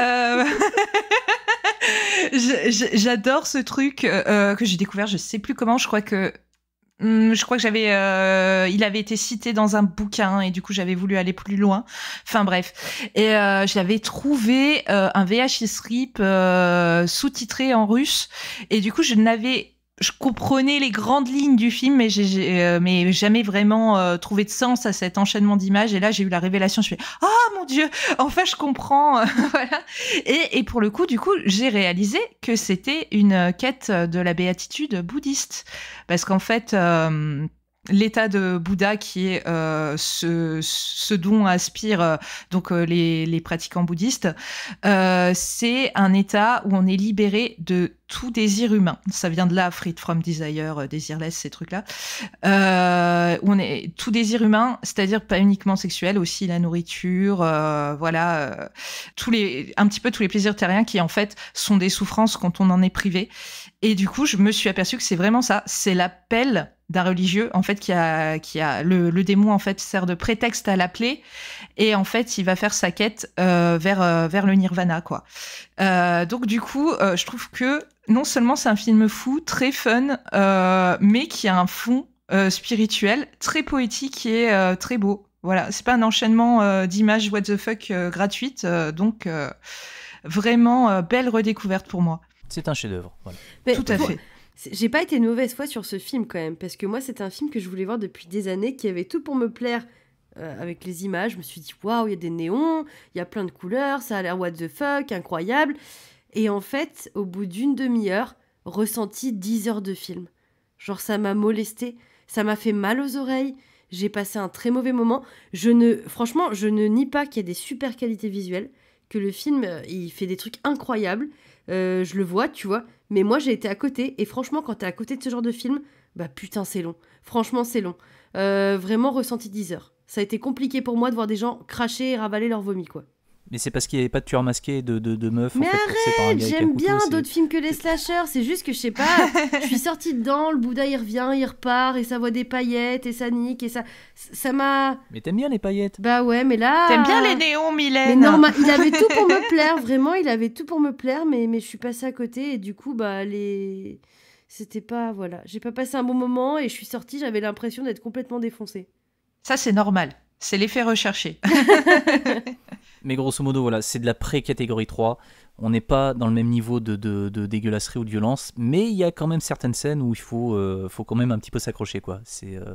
euh, j'adore ce truc euh, euh, que j'ai découvert, je sais plus comment, je crois que hmm, je crois que j'avais, il avait été cité dans un bouquin et du coup j'avais voulu aller plus loin. Enfin bref, et j'avais trouvé un VHS RIP sous-titré en russe et du coup je n'avais je comprenais les grandes lignes du film, mais j'ai euh, mais jamais vraiment euh, trouvé de sens à cet enchaînement d'images. Et là, j'ai eu la révélation. Je fais ah oh, mon dieu, enfin je comprends. voilà. Et, et, pour le coup, du coup, j'ai réalisé que c'était une quête de la béatitude bouddhiste, parce qu'en fait. Euh, l'état de Bouddha qui est euh, ce, ce, dont aspirent euh, donc euh, les, les, pratiquants bouddhistes, c'est un état où on est libéré de tout désir humain. Ça vient de là, free from Desire, désirless, ces trucs-là. on est tout désir humain, c'est-à-dire pas uniquement sexuel, aussi la nourriture, voilà, tous les, un petit peu tous les plaisirs terriens qui en fait sont des souffrances quand on en est privé. Et du coup, je me suis aperçu que c'est vraiment ça, c'est l'appel d'un religieux en fait qui a qui a le, le, démon en fait sert de prétexte à l'appeler et en fait il va faire sa quête euh, vers euh, vers le nirvana quoi euh, donc du coup je trouve que non seulement c'est un film fou très fun mais qui a un fond spirituel très poétique et très beau voilà c'est pas un enchaînement d'images what the fuck gratuite donc vraiment belle redécouverte pour moi c'est un chef-d'œuvre voilà. tout à fait j'ai pas été mauvaise foi sur ce film quand même, parce que moi c'est un film que je voulais voir depuis des années, qui avait tout pour me plaire euh, avec les images. Je me suis dit, waouh, il y a des néons, il y a plein de couleurs, ça a l'air what the fuck, incroyable. Et en fait, au bout d'une demi-heure, ressenti 10 heures de film. Genre ça m'a molesté, ça m'a fait mal aux oreilles, j'ai passé un très mauvais moment. Je ne, franchement, je ne nie pas qu'il y a des super qualités visuelles, que le film, euh, il fait des trucs incroyables. Euh, je le vois, tu vois. Mais moi, j'ai été à côté. Et franchement, quand t'es à côté de ce genre de film, bah putain, c'est long. Franchement, c'est long. Euh, vraiment ressenti 10 heures. Ça a été compliqué pour moi de voir des gens cracher et ravaler leur vomi, quoi. Mais c'est parce qu'il n'y avait pas de tueur masqué de, de, de meuf. Mais en arrête, j'aime bien d'autres films que les slashers. C'est juste que je sais pas, je suis sortie dedans, le Bouddha il revient, il repart, et ça voit des paillettes, et ça nique, et ça. Ça m'a. Mais t'aimes bien les paillettes Bah ouais, mais là. T'aimes bien les néons, Mylène Mais non, il avait tout pour me plaire, vraiment, il avait tout pour me plaire, mais, mais je suis passée à côté, et du coup, bah les. C'était pas. Voilà. J'ai pas passé un bon moment, et je suis sortie, j'avais l'impression d'être complètement défoncée. Ça, c'est normal. C'est l'effet recherché. Mais grosso modo, voilà, c'est de la pré-catégorie 3. On n'est pas dans le même niveau de, de, dégueulasserie ou de violence, mais il y a quand même certaines scènes où il faut, euh, faut quand même un petit peu s'accrocher, quoi. C'est, euh,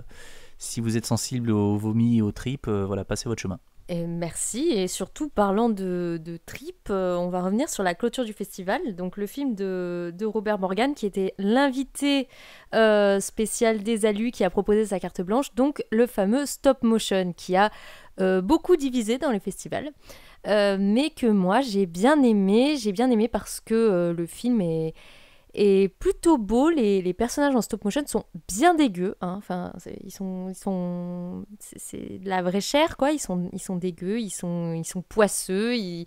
si vous êtes sensible aux vomi et aux tripes, euh, voilà, passez votre chemin merci. Et surtout, parlant de, trip, euh, on va revenir sur la clôture du festival. Donc, le film de, Robert Morgan, qui était l'invité euh, spécial des Alus, qui a proposé sa carte blanche. Donc, le fameux stop motion, qui a euh, beaucoup divisé dans les festivals. mais que moi, j'ai bien aimé. J'ai bien aimé parce que le film est et plutôt beau. Les, personnages en stop motion sont bien dégueux. Hein. Enfin, ils sont, ils sont, c'est de la vraie chair, quoi. Ils sont, ils sont dégueux, ils sont, ils sont poisseux. ils,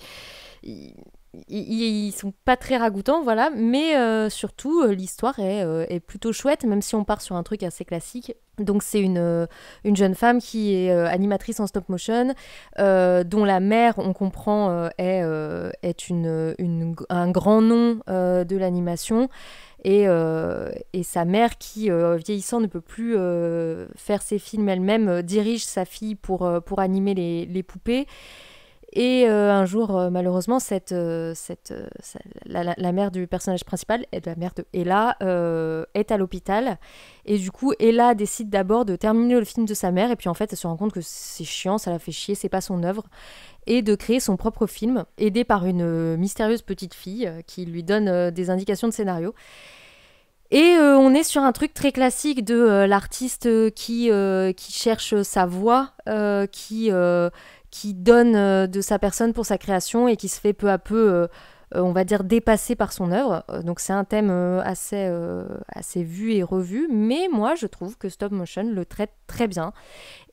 ils, sont pas très ragoûtants, voilà, mais euh, surtout euh, l'histoire euh, est, plutôt chouette, même si on part sur un truc assez classique. Donc c'est une, jeune femme qui est animatrice en stop motion, dont la mère, on comprend, est, est un grand nom de l'animation. Et, sa mère qui vieillissant ne peut plus faire ses films elle-même dirige sa fille pour, pour animer les, les poupées et euh, un jour, euh, malheureusement, cette, euh, la, mère du personnage principal, la mère de Ella, est à l'hôpital. Et du coup, Ella décide d'abord de terminer le film de sa mère. Et puis en fait, elle se rend compte que c'est chiant, ça la fait chier, c'est pas son œuvre. Et de créer son propre film, aidé par une mystérieuse petite fille qui lui donne des indications de scénario. Et on est sur un truc très classique de l'artiste qui, qui cherche sa voix, qui, qui donne euh, de sa personne pour sa création et qui se fait peu à peu euh, euh, on va dire dépasser par son œuvre. Donc c'est un thème assez, assez vu et revu, mais moi je trouve que Stop Motion le traite très bien.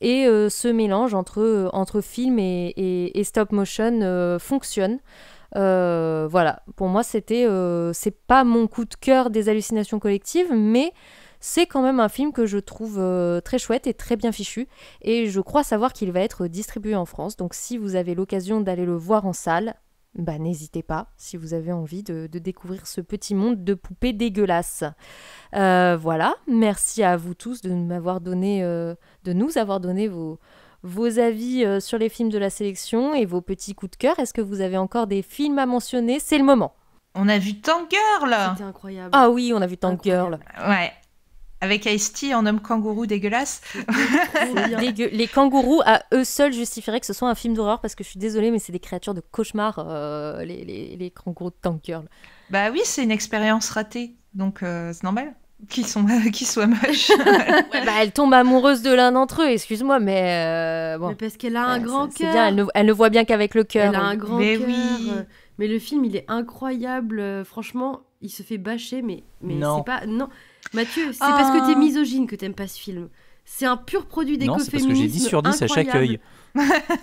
Et ce mélange entre, entre film et, stop motion fonctionne. voilà, pour moi c'était... c'est pas mon coup de cœur des hallucinations collectives, mais c'est quand même un film que je trouve euh, très chouette et très bien fichu. Et je crois savoir qu'il va être distribué en France. Donc si vous avez l'occasion d'aller le voir en salle, bah n'hésitez pas si vous avez envie de, découvrir ce petit monde de poupées dégueulasses. Euh, voilà, merci à vous tous de m'avoir donné, euh, de nous avoir donné vos, vos avis sur les films de la sélection et vos petits coups de cœur. Est-ce que vous avez encore des films à mentionner C'est le moment. On a vu Tank Girl C'était incroyable. Ah oui, on a vu Tank Girl. Ouais, avec ice en homme kangourou dégueulasse. les, les kangourous à eux seuls justifieraient que ce soit un film d'horreur parce que je suis désolée, mais c'est des créatures de cauchemar, euh, les, les, kangourous de Tank Bah oui, c'est une expérience ratée, donc euh, c'est normal qu'ils soient moches. bah, elle tombe amoureuse de l'un d'entre eux, excuse-moi, mais, euh, bon. mais parce qu'elle a un grand cœur. elle, ne, voit bien qu'avec le cœur. Elle a un grand cœur. Mais Oui. Mais le film, il est incroyable. Franchement, il se fait bâcher, mais, mais c'est pas. Non. Mathieu, c'est parce que t'es oh. misogyne que t'aimes pas ce film. C'est un pur produit des Non, c'est parce que j'ai 10 sur 10 à chaque œil.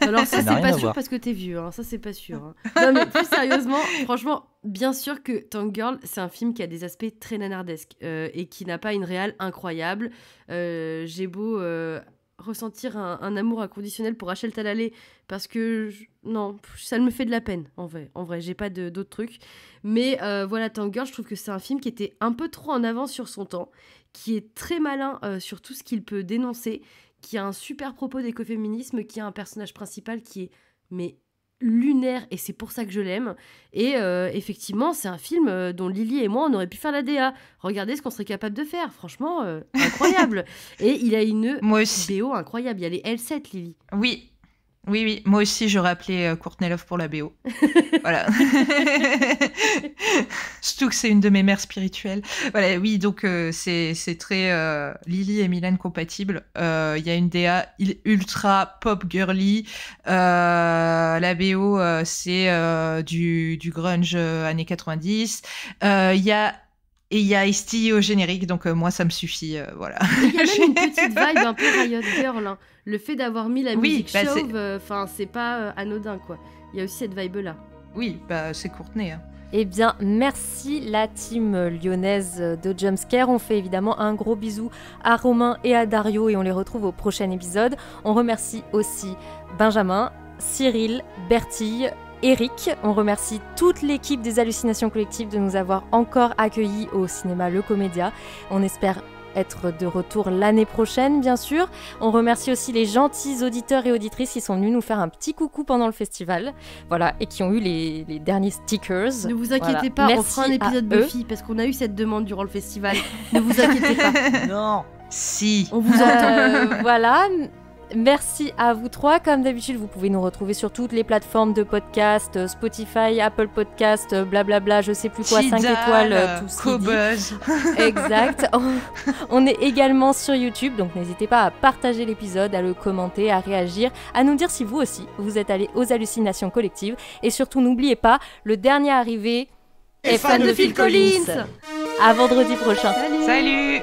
Alors ça, c'est pas sûr parce que t'es vieux, ça c'est pas sûr. Non mais plus sérieusement, franchement, bien sûr que Tank Girl, c'est un film qui a des aspects très nanardesques euh, et qui n'a pas une réale incroyable. Euh, j'ai beau euh, ressentir un, amour inconditionnel pour Rachel Talalay parce que non, ça me fait de la peine en vrai. En vrai, j'ai pas d'autres trucs. Mais euh, voilà, Tanger, je trouve que c'est un film qui était un peu trop en avance sur son temps, qui est très malin euh, sur tout ce qu'il peut dénoncer, qui a un super propos d'écoféminisme, qui a un personnage principal qui est mais lunaire et c'est pour ça que je l'aime. Et euh, effectivement, c'est un film euh, dont Lily et moi, on aurait pu faire la DA. Regardez ce qu'on serait capable de faire, franchement, euh, incroyable. et il a une moi incroyable, il y a les L7, Lily. Oui, oui, oui, moi aussi j'aurais appelé euh, Courtney Love pour la BO. voilà. Surtout que c'est une de mes mères spirituelles. Voilà, oui, donc euh, c'est très euh, Lily et Mylène compatibles. Il y a une DA ultra pop girly. la BO, c'est du, du, grunge années 90. Il y a et il y a Esty au générique, donc euh, moi ça me suffit, euh, voilà. Il y a même une petite vibe un peu Riot Girl. Hein. Le fait d'avoir mis la oui, musique bah, chauve, euh, enfin c'est pas anodin quoi. Il y a aussi cette vibe là. Oui, bah c'est Courtenay. Hein. Eh bien, merci la team lyonnaise de Jumpscare. On fait évidemment un gros bisou à Romain et à Dario et on les retrouve au prochain épisode. On remercie aussi Benjamin, Cyril, Bertille, Eric. On remercie toute l'équipe des Hallucinations Collectives de nous avoir encore accueillis au cinéma Le Comédia. On espère être de retour l'année prochaine, bien sûr. On remercie aussi les gentils auditeurs et auditrices qui sont venus nous faire un petit coucou pendant le festival. Voilà, et qui ont eu les, derniers stickers. Ne vous inquiétez pas, on fera un épisode Buffy parce qu'on a eu cette demande durant le festival. ne vous inquiétez pas. Non, si. On vous entend. Euh, voilà. Merci à vous trois. Comme d'habitude, vous pouvez nous retrouver sur toutes les plateformes de podcast, euh, Spotify, Apple Podcast, euh, blablabla, je sais plus quoi, 5 étoiles, euh, tout ce Exact. On est également sur YouTube, donc n'hésitez pas à partager l'épisode, à le commenter, à réagir, à nous dire si vous aussi, vous êtes allé aux hallucinations collectives. Et surtout, n'oubliez pas, le dernier arrivé est fan de Phil Collins. À vendredi prochain. Salut. Salut.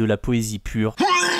de la poésie pure.